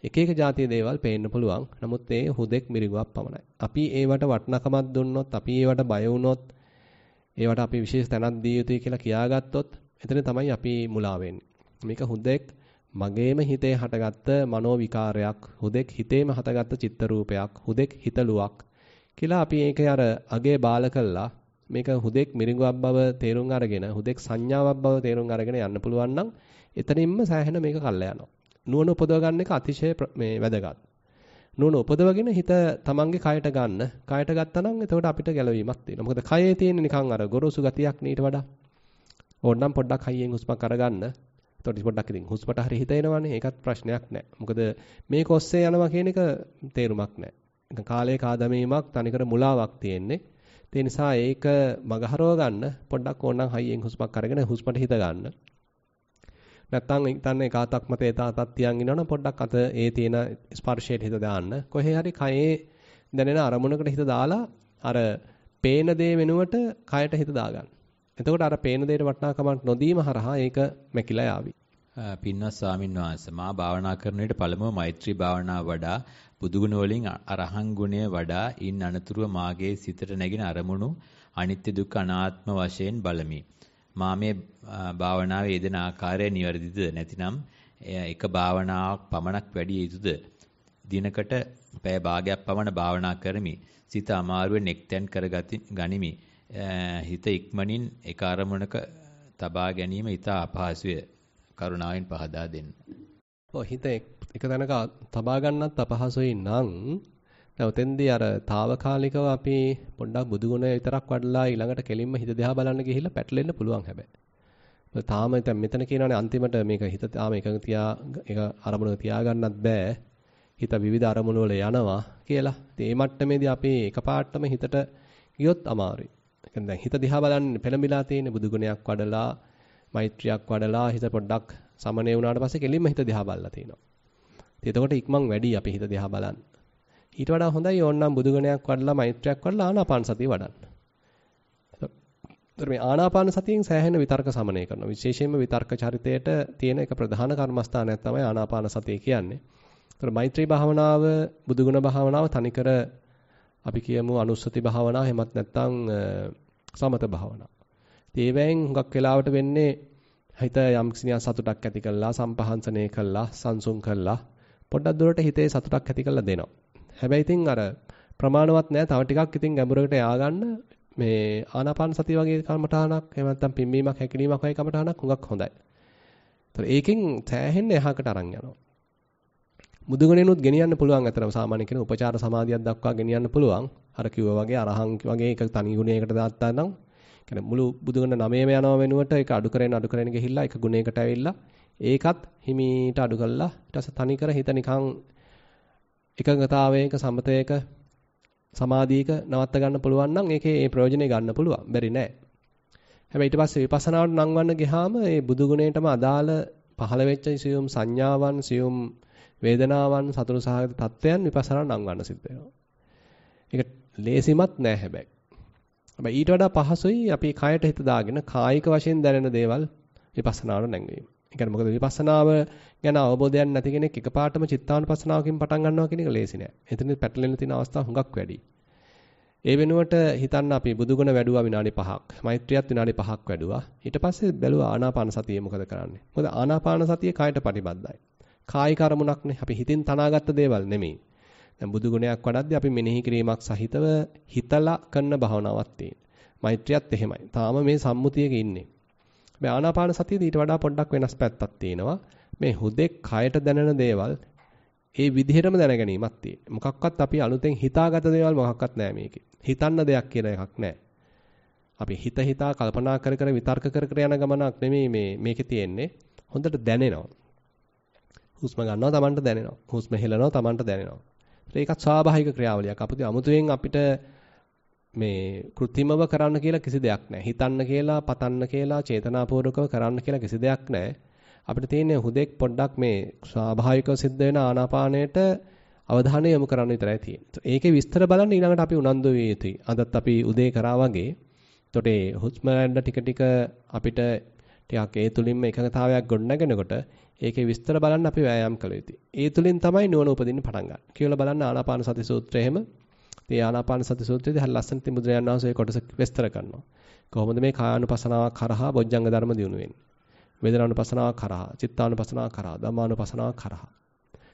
එක එක જાතිය දේවල් පේන්න පුළුවන්. නමුත් ඒ හුදෙක් මිරිඟුවක් පමණයි. අපි ඒවට වටිනකමක් දුන්නොත්, අපි ඒවට බය වුණොත්, ඒවට අපි විශේෂ තැනක් දිය යුතුයි කියලා කියාගත්තොත්, එතන තමයි අපි මුලා මේක හුදෙක් මගේම හිතේ හටගත්ත මනෝ විකාරයක්, හුදෙක් හිතේම හටගත්ත චිත්ත රූපයක්, හුදෙක් හිතලුවක් කියලා අපි ඒකේ අර අගේ බාල කළා මේක හුදෙක් මිරිඟුවක් බව තේරුම් අරගෙන හුදෙක් සංඥාවක් බව තේරුම් අරගෙන යන්න පුළුවන් නම් එතනින්ම සෑහෙන මේක කල්ලා යනවා. නුවණ උපදව ගන්න එක අතිශය මේ වැදගත්. නුවණ උපදවගෙන හිත තමන්ගේ කයට ගන්න. කයට ගත්තා නම් එතකොට අපිට ගැලවීමක් තියෙනවා. මොකද කයේ තියෙන නිකන් අර ගොරෝසු ගතියක් නීට වඩා. ඕනනම් පොඩ්ඩක් හයියෙන් හුස්මක් අරගන්න. එතකොට පොඩ්ඩක් ඉතින් හුස්මට හරි හිත එනවනේ. ඒකත් ප්‍රශ්නයක් නෑ. මොකද මේක ඔස්සේ යනවා කියන එක තේරුමක් නෑ. කාලයේ කාදමීමක් තනිකර මුලාවක් තියෙන්නේ. ඒ නිසා ඒක මගහරව ගන්න පොඩ්ඩක් ඕනනම් හයියෙන් හුස්මක් අරගෙන හුස්මට හිත ගන්න. නැත්නම් තන්නේ කාතක් මත ඒ තාතක් තියන් ඉන්නවනම් පොඩ්ඩක් අත ඒ තියෙන ස්පර්ශයට හිත දාන්න. කොහේ හරි කයේ දැනෙන අරමුණකට හිත දාලා අර පේන දේ වෙනුවට කයට හිත දාගන්න. එතකොට අර පේන දෙයට වටිනාකමක් නොදීම හරහා ඒක මැකිලා යාවි. පින්වත් ස්වාමීන් වහන්සේ මා භාවනා කරන විට පළමුව මෛත්‍රී භාවනාව වඩා බුදුගුණ වලින් අරහං ගුණය වඩා ඉන් අනතුරුව මාගේ සිතට නැගෙන අරමුණු අනිත්‍ය දුක් අනාත්ම වශයෙන් බලමි. මා මේ භාවනාවේ යෙදෙන ආකාරය නිවැරදිද නැතිනම් එක භාවනාවක් පමණක් වැඩි යුතුද දිනකට පැය භාගයක් පමණ භාවනා කරමි සිත අමාරුවෙන් එක්තෙන් කරගති ගනිමි හිත ඉක්මනින් එක අරමුණක තබා ගැනීම ඊට අපහසුය කරුණාවෙන් පහදා දෙන්න. ඔව් හිත එක තැනක තබා ගන්නත් අපහසුයි නම් දැන් උතෙන්දී අර తాවකාලිකව අපි පොඩ්ඩක් බුදුගුණ විතරක් වඩලා ඊළඟට කෙලින්ම හිත දිහා බලන්න ගිහිල්ලා පැටලෙන්න පුළුවන් හැබැයි. මොකද තාම දැන් මෙතන කියනවානේ අන්තිමට මේක හිත තාම එකඟ තියා ඒක අරමුණක තියාගන්නත් බෑ. හිත විවිධ අරමුණු වල යනවා කියලා. ඉතින් මේ මට්ටමේදී අපි එකපාරටම හිතට ගියොත් අමාරුයි. ඒ දැන් හිත දිහා බලන්නේ පෙළඹිලා තියෙන බුදුගුණයක් වඩලා මෛත්‍රියක් වඩලා හිත පොඩ්ඩක් සමනය වුණාට පස්සේ කෙලින්ම හිත දිහා බලලා තිනවා. ඉතින් එතකොට ඉක්මන් වැඩි අපි හිත දිහා බලන්නේ. ඊට වඩා හොඳයි ඕන්නම් බුදුගුණයක් වඩලා මෛත්‍රයක් වඩලා ආනාපාන සතිය වඩන්න. ඒතර මේ ආනාපාන සතියෙන් සෑහෙන විතර්ක සමනය කරනවා. විශේෂයෙන්ම විතර්ක චරිතයට තියෙන එක ප්‍රධාන කර්මස්ථානයක් තමයි ආනාපාන සතිය කියන්නේ. ඒතර මෛත්‍රී භාවනාව, බුදුගුණ භාවනාව තනිකර අපි කියමු අනුස්සති භාවනාව එහෙමත් නැත්නම් සමත භාවනාව. ඉතින් ඒවෙන් හුඟක් වෙලාවට වෙන්නේ හිත යම් කිසිනියක් සතුටක් ඇති කළා, සම්පහන්සනය කළා, සංසුන් කළා. පොඩ්ඩක් දුරට හිතේ සතුටක් ඇති කළා දෙනවා. හැබැයි ඉතින් අර ප්‍රමාණවත් නැහැ. තව ටිකක් ඉතින් ගැඹුරකට ය아가න්න මේ ආනාපාන සතිය වගේ කමටහනක් එහෙම නැත්නම් පිම්බීමක් හැකිලීමක් වගේ කමටහනක් හුඟක් හොඳයි. ඒතර ඒකෙන් සෑහෙන්න එහාකට අරන් යනවා. මුදුගණෙනුත් ගෙනියන්න පුළුවන් අතරම සාමාන්‍ය කෙනෙකු උපචාර සමාධියක් දක්වා ගෙනියන්න පුළුවන්. අර කිව්වා වගේ අරහං වගේ එක තනි ගුණයකට දාත්තා නම් කියන්නේ මුළු බුදුගණ නමයේම යනව වෙනුවට ඒක අඩු කරගෙන අඩු කරගෙන ගිහිල්ලා එක ගුණයකට ඇවිල්ලා ඒකත් හිමීට අඩු කළා ඊට පස්සේ තනි කර හිත නිකන් එකඟතාවයක සමතයක සමාධියක නවත්ත ගන්න පුළුවන් නම් ඒකේ ඒ ප්‍රයෝජනේ ගන්න පුළුවන්. බැරි නෑ. හැබැයි ඊට පස්සේ විපස්සනාවට නංවන්න ගියාම ඒ බුදු ගුණයටම අදාළ පහළ වෙච්ච සියුම් සංඥාවන් සියුම් වේදනාවන් සතුරු සහගත තත්වයන් විපස්සනාවට නංවන්න සිද්ධ වෙනවා. ඒක ලේසිමත් නෑ හැබැයි. හැබැයි ඊට වඩා පහසුයි අපි කයට හිත දාගෙන කායික වශයෙන් දැනෙන දේවල් විපස්සනාවට නැංවීම. කියන්නේ මොකද විපස්සනාව ගැන අවබෝධයක් නැති කෙනෙක් එකපාරටම චිත්තානුපස්සනාවකින් පටන් ගන්නවා කියන එක ලේසි නෑ. එතන පැටලෙන්න තියෙන අවස්ථා හුඟක් වැඩි. ඒ වෙනුවට හිතන්න අපි බුදුගුණ වැඩුවා විනාඩි 5ක්. මෛත්‍රියත් විනාඩි 5ක් වැඩුවා. ඊට පස්සේ බැලුවා ආනාපාන සතිය මොකද කරන්නේ. මොකද ආනාපාන සතිය කායට ප්‍රතිබද්ධයි. කායික අරමුණක්නේ. අපි හිතින් තනාගත්ත දේවල් නෙමෙයි. දැන් බුදුගුණයක් වඩද්දී අපි මෙනෙහි කිරීමක් සහිතව හිතලා කරන භාවනාවක් තියෙනවා. මෛත්‍රියත් එහෙමයි. තාම මේ සම්මුතියක ඉන්නේ. මේ ආනාපාන සතියද ඊට වඩා පොඩ්ඩක් වෙනස් පැත්තක් තියෙනවා. මේ හුදෙක් කයට දැනෙන දේවල් ඒ විදිහටම දැනගැනීමක් තියෙනවා. මොකක්වත් අපි අලුතෙන් හිතාගත දේවල් මොකක්වත් නෑ මේකේ. හිතන්න දෙයක් කියලා එකක් නෑ. අපි හිත හිතා කල්පනා කර කර විතර්ක කර කර යන ගමනක් නෙමෙයි මේ මේකේ තියෙන්නේ. හොඳට දැනෙනවා. හුස්ම ගන්නවා Tamanට දැනෙනවා. හුස්ම හෙලනවා Tamanට දැනෙනවා. ඒකත් ස්වාභාවික ක්‍රියාවලියක්. අපිට අමුතුවෙන් අපිට මේ કૃත්‍රිමව කරන්න කියලා කිසි දෙයක් නැහැ. හිතන්න කියලා, පතන්න කියලා, චේතනාපූර්වකව කරන්න කියලා කිසි දෙයක් නැහැ. අපිට තියෙන්නේ හුදෙක් පොඩ්ඩක් මේ ස්වාභාවිකව සිද්ධ වෙන ආනාපානයට අවධානය යොමු කරන්න විතරයි තියෙන්නේ. ඒකේ විස්තර බලන්න ඊළඟට අපි උනන්දු වෙ යුතුයි. අදත් අපි උදේ කරා වගේ. එතකොට ඒ හුස්ම ගන්න ටික ටික අපිට ටිකක් ඒ තුලින්ම එකඟතාවයක් ගොඩනගෙනකොට ඒකේ විස්තර බලන්න අපි වෑයම් කළ යුතුයි. ඒ තුලින් තමයි නුවණ උපදින්න පටන් ගන්න. කියලා බලන්න ආනාපාන සති සූත්‍රය එහෙම ඒ ආනාපාන සති සූත්‍රයේදී හරිය ලස්සනට බුදුරජාණන් වහන්සේ කොටස විස්තර කරනවා. කොහොමද මේ කායानुපසනාව කරහා බොජ්ජංග ධර්ම දිනු වෙන්නේ? වේදනානුපසනාව කරහා, චිත්තානුපසනාව කරහා, ධම්මානුපසනාව කරහා.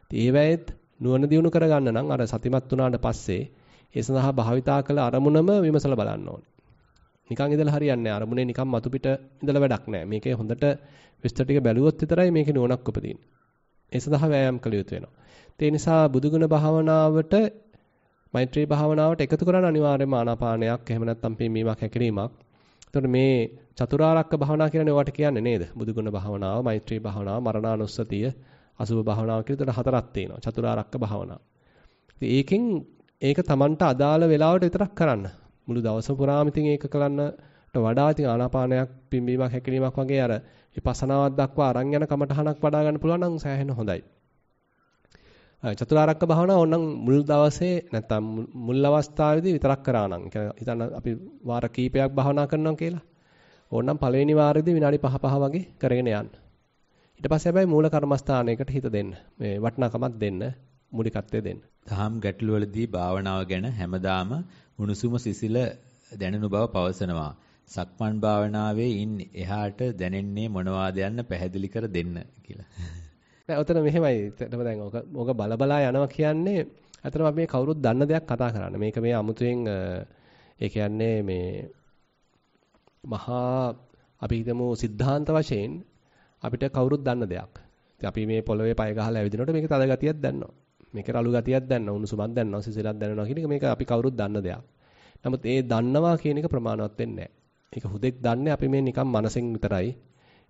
ඉතින් ඒවැයෙත් නුවණ දිනු කරගන්න නම් අර සතිමත් වුණාට පස්සේ ඒ සඳහා භාවිතා කළ අරමුණම විමසලා බලන්න ඕනේ. නිකන් ඉඳලා හරියන්නේ නැහැ. අරමුණේ නිකන් මතු පිට ඉඳලා වැඩක් නැහැ. මේකේ හොඳට විස්තර ටික බැලුවොත් විතරයි මේකේ නුවණක් උපදින්නේ. ඒ සඳහා වෑයම් කළ යුතු වෙනවා. ඒ නිසා බුදුගුණ භාවනාවට මෛත්‍රී භාවනාවට එකතු කරන්න අනිවාර්යයෙන්ම ආනාපානයක් එහෙම නැත්නම් පිම්බීමක් හැකිරීමක්. එතකොට මේ චතුරාර්යක භාවනා කියන්නේ ඔයාට කියන්නේ නේද? බුදුගුණ භාවනාව, මෛත්‍රී භාවනාව, මරණානුස්සතිය, අසුභ භාවනාව කියලා ඒතර හතරක් තියෙනවා. චතුරාර්යක භාවනාව. ඉතින් ඒකෙන් ඒක Tamanට අදාළ වෙලාවට විතරක් කරන්න. මුළු දවස පුරාම ඉතින් ඒක කරන්නට වඩා ඉතින් ආනාපානයක් පිම්බීමක් හැකිලීමක් වගේ අර විපස්සනාවක් දක්වා අරන් යන කමටහනක් වඩා ගන්න පුළුවන් නම් සෑහෙන හොඳයි. චතුරාර්යක භාවනාව ඕනනම් මුල් දවසේ නැත්තම් මුල් අවස්ථාවේදී විතරක් කරා නම් හිතන්න අපි වාර කීපයක් භාවනා කරනවා කියලා. ඕනනම් පළවෙනි වාරයේදී විනාඩි 5 5 වගේ කරගෙන යන්න. ඊට පස්සේ හැබැයි මූල කර්මස්ථානයකට හිත දෙන්න. මේ වටිනාකමක් දෙන්න, මුලිකත්වය දෙන්න. දහම් ගැටළු වලදී භාවනාව ගැන හැමදාම උණුසුම සිසිල දැනෙනු බව පවසනවා. සක්මන් භාවනාවේ ඉන් එහාට දැනෙන්නේ මොනවාද යන්න පැහැදිලි කර දෙන්න කියලා. නෑ ඔතන මෙහෙමයි ඇත්තටම දැන් ඕක ඕක බලබලා යනවා කියන්නේ ඇත්තටම අපි මේ කවුරුත් දන්න දෙයක් කතා කරන්න. මේක මේ අමුතුවෙන් ඒ කියන්නේ මේ මහා අපි හිතමු સિદ્ધාන්ත වශයෙන් අපිට කවුරුත් දන්න දෙයක්. ඉතින් අපි මේ පොළවේ පය ගහලා ඇවිදිනකොට මේක තද ගතියක් දන්නවා. මේක රළු ගතියක් දන්නවා, උණුසුමක් දන්නවා, සිසිලක් දන්නවා කියන එක මේක අපි කවුරුත් දන්න දෙයක්. නමුත් ඒ දන්නවා කියන එක ප්‍රමාණවත් වෙන්නේ නැහැ. ඒක හුදෙක් දන්නේ අපි මේ නිකන් මනසෙන් විතරයි.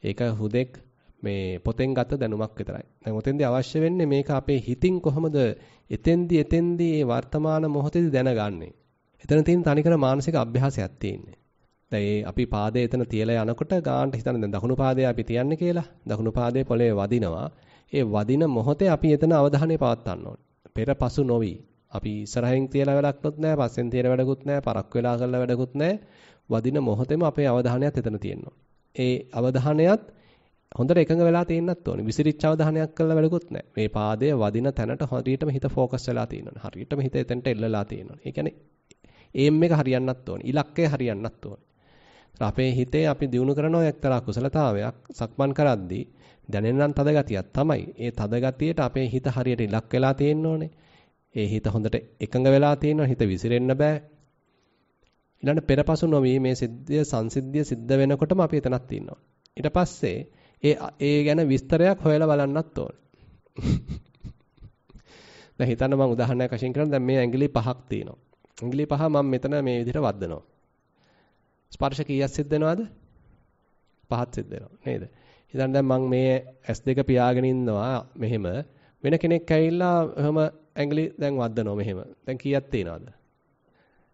ඒක හුදෙක් මේ පොතෙන් ගත දැනුමක් විතරයි. දැන් ඔතෙන්දී අවශ්‍ය වෙන්නේ මේක අපේ හිතින් කොහොමද එතෙන්දී එතෙන්දී මේ වර්තමාන මොහොතේදී දැනගන්නේ. එතන තියෙන තනිකර මානසික අභ්‍යාසයක් තියෙන්නේ. දැන් අපි පාදයේ එතන තියලා යනකොට ගානට හිතන්න දැන් දකුණු පාදයේ අපි තියන්නේ කියලා. දකුණු පාදයේ පොළවේ වදිනවා. ඒ වදින මොහොතේ අපි එතන අවධානය පවත්වන්න ඕනේ. පෙර පසු නොවි. අපි ඉස්සරහින් තියලා වැඩක්වත් නැහැ, පස්සෙන් තියලා වැඩකුත් නැහැ, පරක් වෙලා කරලා වැඩකුත් නැහැ. වදින මොහොතේම අපේ අවධානයත් එතන තියෙනවා. ඒ අවධානයත් හොඳට එකඟ වෙලා තියෙන්නත් ඕනේ. විසිරිච්ච අවධානයක් කරලා වැඩකුත් නැහැ. මේ පාදය වදින තැනට හරියටම හිත ફોකස් වෙලා තියෙනවා. හරියටම හිත එතනට එල්ලලා තියෙනවා. ඒ කියන්නේ එම් එක හරියන්නත් ඕනේ. ඉලක්කය හරියන්නත් ඕනේ. අපේ හිතේ අපි දිනු කරන එක්තරා කුසලතාවයක් සක්මන් කරද්දී දැනෙනනම් තද ගතියක් තමයි. ඒ තද ගතියට අපේ හිත හරියට ඉලක් වෙලා තියෙන්න ඕනේ. ඒ හිත හොඳට එකඟ වෙලා තියෙනවා. හිත විසිරෙන්න බෑ. ඊළඟ පෙරපසු නොවි මේ සිද්ධිය සංසිද්ධිය සිද්ධ වෙනකොටම අපි එතනක් තියෙනවා. ඊට පස්සේ ඒ ඒ ගැන විස්තරයක් හොයලා බලන්නත් ඕනේ. දැන් හිතන්න මම උදාහරණයක් වශයෙන් කරනවා දැන් මේ ඇඟිලි පහක් තියෙනවා. ඇඟිලි පහ මම මෙතන මේ විදිහට වද්දනවා. ස්පර්ශ කීයක් සිද්ධ වෙනවද? පහක් සිද්ධ වෙනවා නේද? හිතන්න දැන් මම මේ S2 පියාගෙන ඉන්නවා මෙහෙම වෙන කෙනෙක් ඇවිල්ලා එහෙම ඇඟිලි දැන් වද්දනවා මෙහෙම. දැන් කීයක් තියනවද?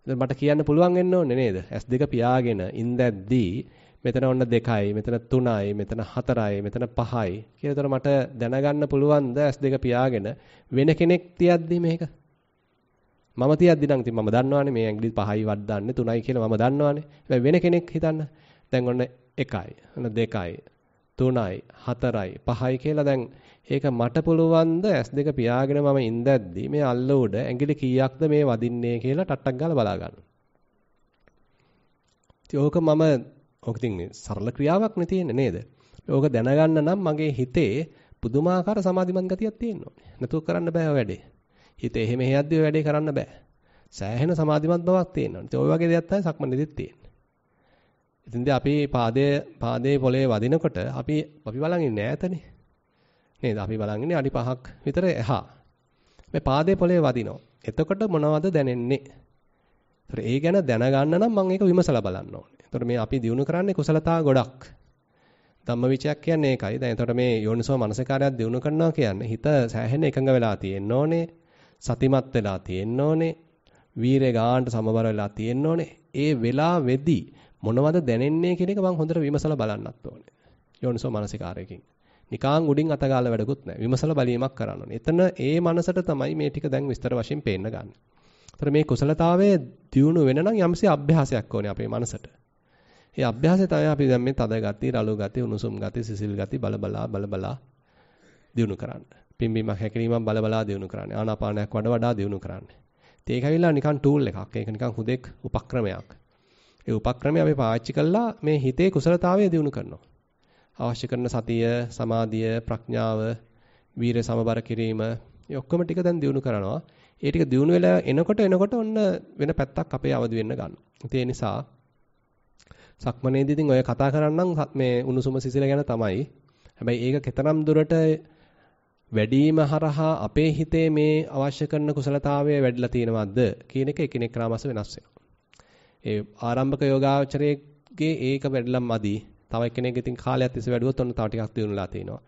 දැන් මට කියන්න පුළුවන් වෙන්න ඕනේ නේද? S2 පියාගෙන ඉඳද්දී මෙතන ඔන්න 2යි, මෙතන 3යි, මෙතන 4යි, මෙතන 5යි කියලා. එතකොට මට දැනගන්න පුළුවන්ද S2 පියාගෙන වෙන කෙනෙක් තියද්දි මේක? මම තියද්දි නම් ඉතින් මම දන්නවානේ මේ ඇඟිලි 5යි වඩන්නේ 3යි කියලා මම දන්නවානේ. හැබැයි වෙන කෙනෙක් හිතන්න. දැන් ඔන්න 1යි, ඔන්න 2යි, 3යි, 4යි, 5යි කියලා දැන් ඒක මට පුළුවන්ද S2 පියාගෙන මම ඉඳද්දි මේ අල්ල උඩ ඇඟිලි කීයක්ද මේ වදින්නේ කියලා ටට්ටක් ගාලා බලා ගන්න. ඉතින් ඕක මම ඕක ඉතින් සරල ක්‍රියාවක් නේ තියෙන්නේ නේද? ඕක දැනගන්න නම් මගේ හිතේ පුදුමාකාර සමාධිමත් ගතියක් තියෙන්න ඕනේ. නැතුව කරන්න බෑ වැඩේ. හිත එහෙම හේයද්දී වැඩේ කරන්න බෑ. සෑහෙන සමාධිමත් බවක් තියෙනවා. ඉතින් ওই වගේ දෙයක් තමයි සක්මනේදීත් තියෙන්නේ. ඉතින් දැන් අපි පාදයේ පාදයේ පොළවේ වදිනකොට අපි අපි බලන්නේ නෑතනේ. නේද? අපි බලන්නේ අඩි 5ක් විතර එහා. මේ පාදයේ පොළවේ වදිනවා. එතකොට මොනවද දැනෙන්නේ? ඒ ගැන දැනගන්න නම් මම ඒක විමසලා බලන්න ඕනේ. එතකොට මේ අපි දිනු කරන්නේ කුසලතා ගොඩක්. ධම්මවිචයක් කියන්නේ ඒකයි. දැන් එතකොට මේ යෝනිසෝ මනසිකාරයක් දිනු කරනවා කියන්නේ හිත සෑහෙන එකඟ වෙලා තියෙන්න ඕනේ. සතිමත් වෙලා තියෙන්න ඕනේ. වීරය ගානට සමබර වෙලා තියෙන්න ඕනේ. ඒ වෙලාවේදී මොනවද දැනෙන්නේ කියන එක මම හොඳට විමසලා බලන්නත් ඕනේ. යෝනිසෝ මනසිකාරයකින්. නිකාං උඩින් අතගාල වැඩකුත් නැහැ. විමසලා බලීමක් කරන්න ඕනේ. එතන ඒ මනසට තමයි මේ ටික දැන් විස්තර වශයෙන් පේන්න ගන්න. ඒතර මේ කුසලතාවයේ දියුණු වෙන නම් යම්සි අභ්‍යාසයක් ඕනේ අපේ මනසට. ඒ අභ්‍යාසය තමයි අපි දැන් මේ තද ගති, රළු ගති, උණුසුම් ගති, සිසිල් ගති බලබලා බලබලා දිනු කරන්නේ. පිම්බීමක් හැකිරීමක් බලබලා දිනු කරන්නේ. ආනාපානයක් වඩා වඩා දිනු කරන්නේ. ඉතින් ඒක ඇවිල්ලා නිකන් ටූල් එකක්. ඒක නිකන් හුදෙක් උපක්‍රමයක්. ඒ උපක්‍රමය අපි පාවිච්චි කළා මේ හිතේ කුසලතාවය දිනු කරනවා. අවශ්‍ය කරන සතිය, සමාධිය, ප්‍රඥාව, වීරය සමබර කිරීම, ඒ ඔක්කොම ටික දැන් දිනු කරනවා. ඒ ටික දිනු වෙලා එනකොට එනකොට ඔන්න වෙන පැත්තක් අපේ අවදි වෙන්න ගන්නවා. ඉතින් ඒ නිසා සක්මනේදී ඉතින් ඔය කතා කරන්නම් මේ උණුසුම සිසිල ගැන තමයි. හැබැයි ඒක කෙතරම් දුරට වැඩිම හරහා අපේ හිතේ මේ අවශ්‍ය කරන කුසලතාවය වැඩිලා තියෙනවද කියන එක එකිනෙක ක්‍රමස වෙනස් වෙනවා. ඒ ආරම්භක යෝගාචරයේගේ ඒක වැඩිලා මදි. තව එක්කෙනෙක් ඉතින් කාලයක් තිස්සේ වැඩුවොත් ඔන්න තව ටිකක් දියුණුලා තිනවා.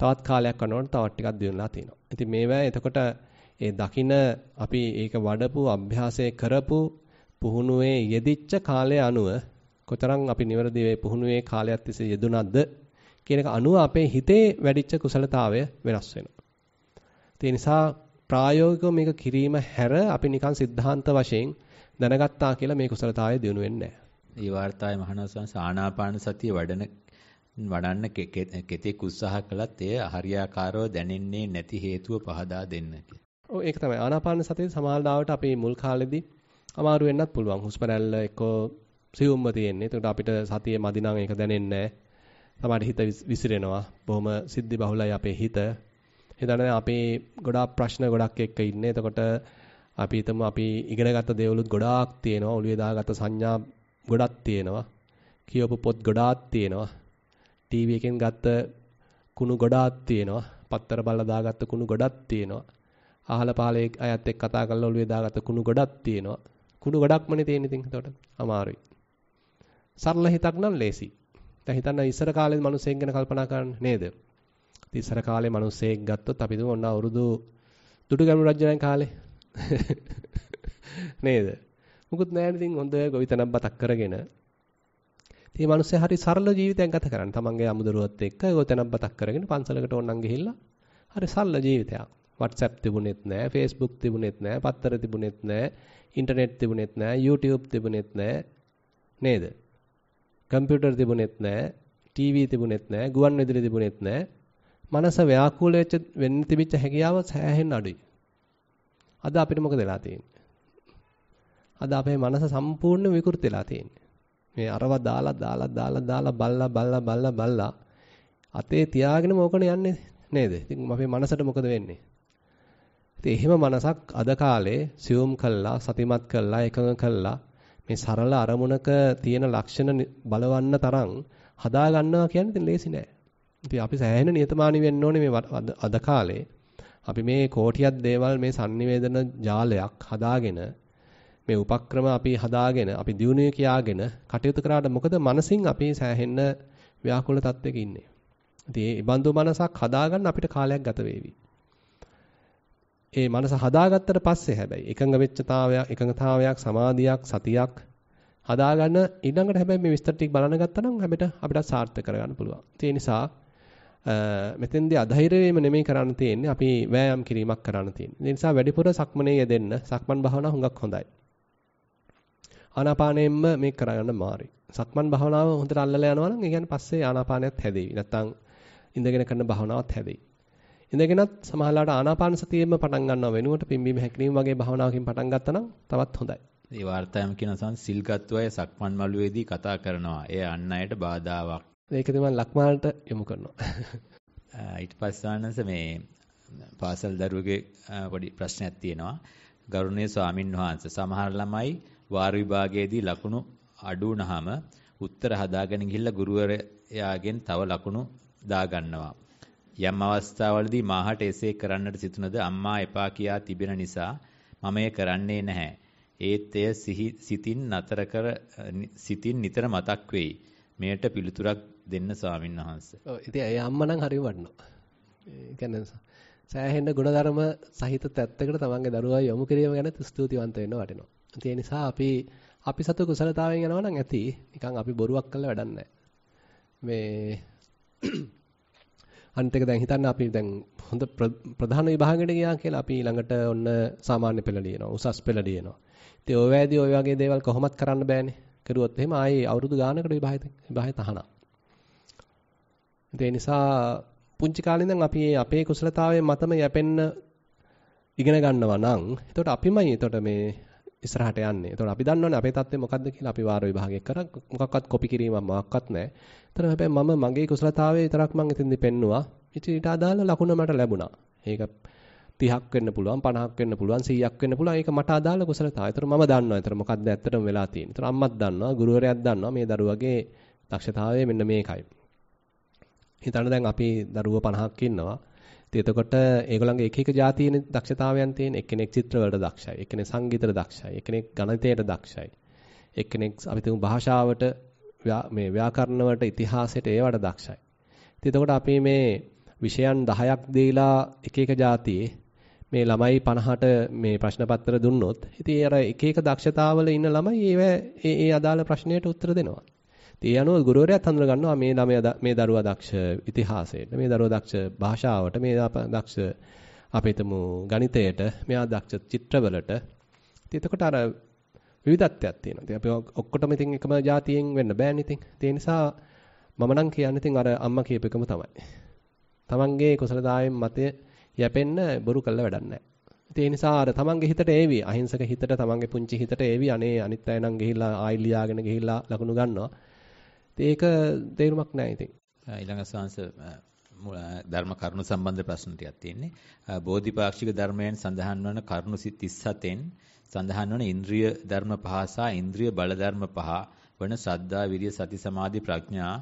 තවත් කාලයක් යනකොට තවත් ටිකක් දියුණුලා තිනවා. ඉතින් මේවා එතකොට ඒ දකින අපි ඒක වඩපු අභ්‍යාසය කරපු පුහුණුවේ යෙදිච්ච කාලය අනුව කොතරම් අපි නිවැරදි වේ පුහුණුවේ කාලයක් තිස්සේ යෙදුණාද කියන එක අනුව අපේ හිතේ වැඩිච්ච කුසලතාවය වෙනස් වෙනවා. ඒ නිසා ප්‍රායෝගිකව මේක කිරීම හැර අපි නිකන් સિદ્ધාන්ත වශයෙන් දැනගත්තා කියලා මේ කුසලතාවය දිනු වෙන්නේ නැහැ. ඒ වார்த்தාවේ මහනසංස ආනාපාන සතිය වඩන වඩන්න කෙතෙක් උත්සාහ කළත් එය හරියාකාරව දැනෙන්නේ නැති හේතුව පහදා දෙන්න කියලා. ඔව් ඒක තමයි ආනාපාන සතියේ සමාල්ලාවට අපි මුල් කාලෙදී අමාරු වෙන්නත් පුළුවන්. හුස්ම රැල්ල එක්ක සියුම්ම තියෙන්නේ. එතකොට අපිට සතියේ මදි නම් ඒක දැනෙන්නේ නැහැ. සමහර හිත විසිරෙනවා. බොහොම සිද්ධි බහුලයි අපේ හිත. හිතන්නේ අපේ ගොඩාක් ප්‍රශ්න ගොඩක් එක්ක ඉන්නේ. එතකොට අපි හිතමු අපි ඉගෙනගත්ත දේවලුත් ගොඩාක් තියෙනවා. ඔළුවේ දාගත්ත සංඥා ගොඩක් තියෙනවා. කියවපු පොත් ගොඩාක් තියෙනවා. ටීවී එකෙන් ගත්ත කුණු ගොඩාක් තියෙනවා. පත්තර බලලා දාගත්ත කුණු ගොඩක් තියෙනවා. අහල පහලේ අයත් එක්ක කතා කරලා ඔළුවේ දාගත්ත කුණු ගොඩක් තියෙනවා. කුණු ගොඩක්මනේ තියෙන ඉතින් එතකොට අමාරුයි. සරල හිතක් නම් ලේසි. දැන් හිතන්න ඉස්සර කාලේ මිනිස්සෙක් ගැන කල්පනා කරන්න නේද? ඉතින් ඉස්සර කාලේ මිනිස්සෙක් ගත්තොත් අපි දුන්න අවුරුදු දුටුගැමුණු රජුණන් කාලේ නේද? මොකුත් නැහැ ඉතින් හොඳ ගොවිතැනක් බතක් කරගෙන. ඉතින් මිනිස්සයා හරි සරල ජීවිතයක් ගත කරන්න. තමන්ගේ අමුදරුවත් එක්ක ගොවිතැනක් බතක් කරගෙන පන්සලකට ඕනනම් ගිහිල්ලා හරි සරල ජීවිතයක්. WhatsApp තිබුණෙත් නැහැ, Facebook තිබුණෙත් නැහැ, පත්තර තිබුණෙත් නැහැ, ඉන්ටර්නෙට් තිබුණෙත් නැහැ, YouTube තිබුණෙත් නැහැ. නේද? කම්පියුටර් තිබුණෙත් නැහැ, ටීවී තිබුණෙත් නැහැ, ගුවන් විදුලි තිබුණෙත් නැහැ. මනස ව්‍යාකූල වෙච්ච වෙන්න තිබිච්ච හැකියාව සෑහෙන්න අඩුයි. අද අපිට මොකද වෙලා තියෙන්නේ? අද අපේ මනස සම්පූර්ණ විකෘති වෙලා තියෙන්නේ. මේ අරව දාලා දාලා දාලා දාලා බල්ලා බල්ලා බල්ලා බල්ලා අතේ තියාගෙනම ඕකනේ යන්නේ නේද? ඉතින් අපේ මනසට මොකද වෙන්නේ? ඉතින් එහෙම මනසක් අද කාලේ සියුම් කළා, සතිමත් කළා, එකඟ කළා මේ සරල අරමුණක තියෙන ලක්ෂණ බලවන්න තරම් හදා ගන්නවා කියන්නේ ඉතින් ලේසි නෑ. ඉතින් අපි සෑහෙන නියතමානී වෙන්න ඕනේ මේ අද කාලේ. අපි මේ කෝටියක් දේවල් මේ sannivedana ජාලයක් හදාගෙන මේ උපක්‍රම අපි හදාගෙන අපි දියුණුවේ කියාගෙන කටයුතු කරාට මොකද මනසින් අපි සෑහෙන්න ව්‍යාකූල තත්වයක ඉන්නේ. ඉතින් මේ බඳු මනසක් හදාගන්න අපිට කාලයක් ගත වෙවි. ඒ මනස හදාගත්තට පස්සේ හැබැයි එකඟ වෙච්චතාවයක් එකඟතාවයක් සමාධියක් සතියක් හදාගන්න ඊළඟට හැබැයි මේ විස්තර ටික බලන ගත්තනම් හැබෙට අපිට සාර්ථක කරගන්න පුළුවන්. ඒ නිසා මෙතෙන්දී අධෛර්ය වීම නෙමෙයි කරන්න තියෙන්නේ අපි වෑයම් කිරීමක් කරන්න තියෙන්නේ. ඒ නිසා වැඩිපුර සක්මනේ යෙදෙන්න සක්මන් භාවනාව හුඟක් හොඳයි. ආනාපානෙම්ම මේක කරගන්න මාරි. සක්මන් භාවනාව හොඳට අල්ලලා යනවා නම් ඒ කියන්නේ පස්සේ ආනාපානයත් හැදෙවි. නැත්තම් ඉඳගෙන කරන භාවනාවත් හැදෙයි. ඉඳගෙනත් සමහරලාට ආනාපාන සතියෙම පටන් ගන්නව වෙනුවට පිම්බීම හැකිනීම වගේ භාවනාවකින් පටන් ගත්තා තවත් හොඳයි. ඒ වාර්තාවම කියනසන් සිල්ගත්තු අය සක්මන් මළුවේදී කතා කරනවා. එය අන් අයට බාධාවක්. ඒක තමයි ලක්මාලට යොමු කරනවා. ඊට පස්සේ මේ පාසල් දරුවෙකුගේ පොඩි ප්‍රශ්නයක් තියෙනවා. ගරුණීය ස්වාමින් වහන්සේ සමහර ළමයි වාර විභාගයේදී ලකුණු අඩු වුණාම උත්තර හදාගෙන ගිහිල්ලා ගුරුවරයාගෙන් තව ලකුණු දාගන්නවා. යම් අවස්ථාවලදී මාහට එසේ කරන්නට සිතුනද අම්මා එපා කියා තිබෙන නිසා මම එය කරන්නේ නැහැ. ඒත් එය සිහි සිතින් නතර කර සිතින් නිතර මතක් වෙයි. මෙයට පිළිතුරක් දෙන්න ස්වාමින් වහන්සේ. ඔව් ඉතින් ඒ අම්මා නම් හරිය වටිනවා. ඒ කියන්නේ සෑහෙන ගුණධර්ම සහිත තත්ත්වයකට තමන්ගේ දරුවා යොමු කිරීම ගැන ස්තුතිවන්ත වෙන්න වටිනවා. ඒ නිසා අපි අපි සතු කුසලතාවයෙන් යනවා නම් ඇති. නිකන් අපි බොරුවක් කළා වැඩක් නැහැ. මේ අනිත් එක දැන් හිතන්න අපි දැන් හොඳ ප්‍රධාන විභාගයට ගියා කියලා අපි ළඟට ඔන්න සාමාන්‍ය පෙළ ලියනවා උසස් පෙළ ලියනවා. ඉතින් ඔය වැදී ඔය වගේ දේවල් කොහොමත් කරන්න බෑනේ. කරුවොත් එහෙම ආයේ අවුරුදු ගානකට විභාගය විභාගය තහනම්. ඒ නිසා පුංචි කාලේ ඉඳන් අපි අපේ කුසලතාවයේ මතම යැපෙන්න ඉගෙන ගන්නවා නම් එතකොට අපිමයි එතකොට මේ ඉස්සරහට යන්නේ. එතකොට අපි දන්නවනේ අපේ தත්ත්වය මොකද්ද කියලා අපි වාර විභාගයක් කරා මොකක්වත් කොපි කිරීමක් මොකක්වත් නැහැ. එතන හැබැයි මම මගේ කුසලතාවයේ විතරක් මම එතෙන්දි පෙන්නවා. ඉතින් ඊට අදාළ ලකුණ මට ලැබුණා. ඒක 30ක් වෙන්න පුළුවන් 50ක් වෙන්න පුළුවන් 100ක් වෙන්න පුළුවන් ඒක මට අදාළ කුසලතාවය. ඒතර මම දන්නවා. ඒතර මොකද්ද ඇත්තටම වෙලා තියෙන්නේ. ඒතර අම්මත් දන්නවා, ගුරුවරයාත් දන්නවා මේ දරුවගේ දක්ෂතාවය මෙන්න මේකයි. හිතන්න දැන් අපි දරුවෝ 50ක් ඉන්නවා. ඉතින් එතකොට ඒගොල්ලන්ගේ එක එක જાතියේ දක්ෂතාවයන් තියෙන එක්කෙනෙක් චිත්‍රවලට දක්ෂයි, එක්කෙනෙක් සංගීතයට දක්ෂයි, එක්කෙනෙක් ගණිතයට දක්ෂයි. එක්කෙනෙක් අපි තුමු භාෂාවට මේ ව්‍යාකරණ වලට ඉතිහාසයට ඒවට දක්ෂයි. ඉතින් එතකොට අපි මේ විෂයන් 10ක් දීලා එක එක જાතියේ මේ ළමයි 50ට මේ ප්‍රශ්න පත්‍ර දුන්නොත් ඉතින් අර එක එක දක්ෂතාවල ඉන්න ළමයි ඒව ඒ ඒ අදාළ ප්‍රශ්නයට උත්තර දෙනවා. ඒ අනුව ගුරුවරයාත් හඳුනා ගන්නවා මේ ළමයා මේ දරුවා දක්ෂ ඉතිහාසයට, මේ දරුවා දක්ෂ භාෂාවට, මේ දක්ෂ අපේතමු ගණිතයට, මෙයා දක්ෂ චිත්‍රවලට. ඉතින් එතකොට අර විවිධත්වයක් තියෙනවා. ඉතින් අපි ඔක්කොටම ඉතින් එකම જાතියෙන් වෙන්න බෑනේ ඉතින්. ඒ නිසා මම නම් කියන්නේ ඉතින් අර අම්මා කියපේකම තමයි. තමන්ගේ කුසලතාවයෙන් මතය යැපෙන්න බොරු කළා වැඩක් නැහැ. ඒ නිසා අර තමන්ගේ හිතට ඒවි අහිංසක හිතට තමන්ගේ පුංචි හිතට ඒවි අනේ අනිත් අය නම් ගිහිල්ලා ආයිලියාගෙන ගිහිල්ලා ලකුණු ගන්නවා. ඒක තේරුමක් නැහැ ඉතින්. ඊළඟ ස්වාංශ ධර්ම කරුණු සම්බන්ධ ප්‍රශ්න ටිකක් තියෙන්නේ. බෝධිපාක්ෂික ධර්මයන් සඳහන් වන කරුණු 37න් සඳහන් වන ඉන්ද්‍රිය ධර්ම පහ සහ ඉන්ද්‍රිය බල ධර්ම පහ වන සද්දා විරිය සති සමාධි ප්‍රඥා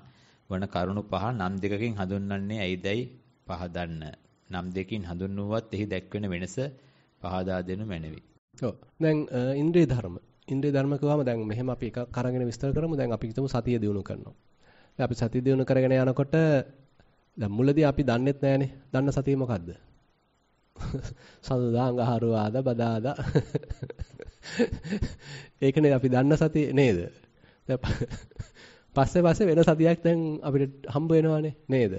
වන කරුණු පහ නම් දෙකකින් හඳුන්වන්නේ ඇයිදයි පහදන්න. නම් දෙකකින් හඳුන්වුවත් එහි දැක්වෙන වෙනස පහදා දෙනු මැනවි. ඔව්. දැන් ඉන්ද්‍රිය ධර්ම ඉන්ද්‍රිය ධර්ම කිව්වම දැන් මෙහෙම අපි එකක් අරගෙන විස්තර කරමු. දැන් අපි හිතමු සතිය දිනු කරනවා. දැන් අපි සතිය දිනු කරගෙන යනකොට දැන් මුලදී අපි දන්නෙත් නෑනේ. දන්න සතිය මොකද්ද? සඳුදා අඟහරුවාද බදාදා. ඒකනේ අපි දන්න සතිය නේද? පස්සේ පස්සේ වෙන සතියක් දැන් අපිට හම්බ වෙනවානේ නේද?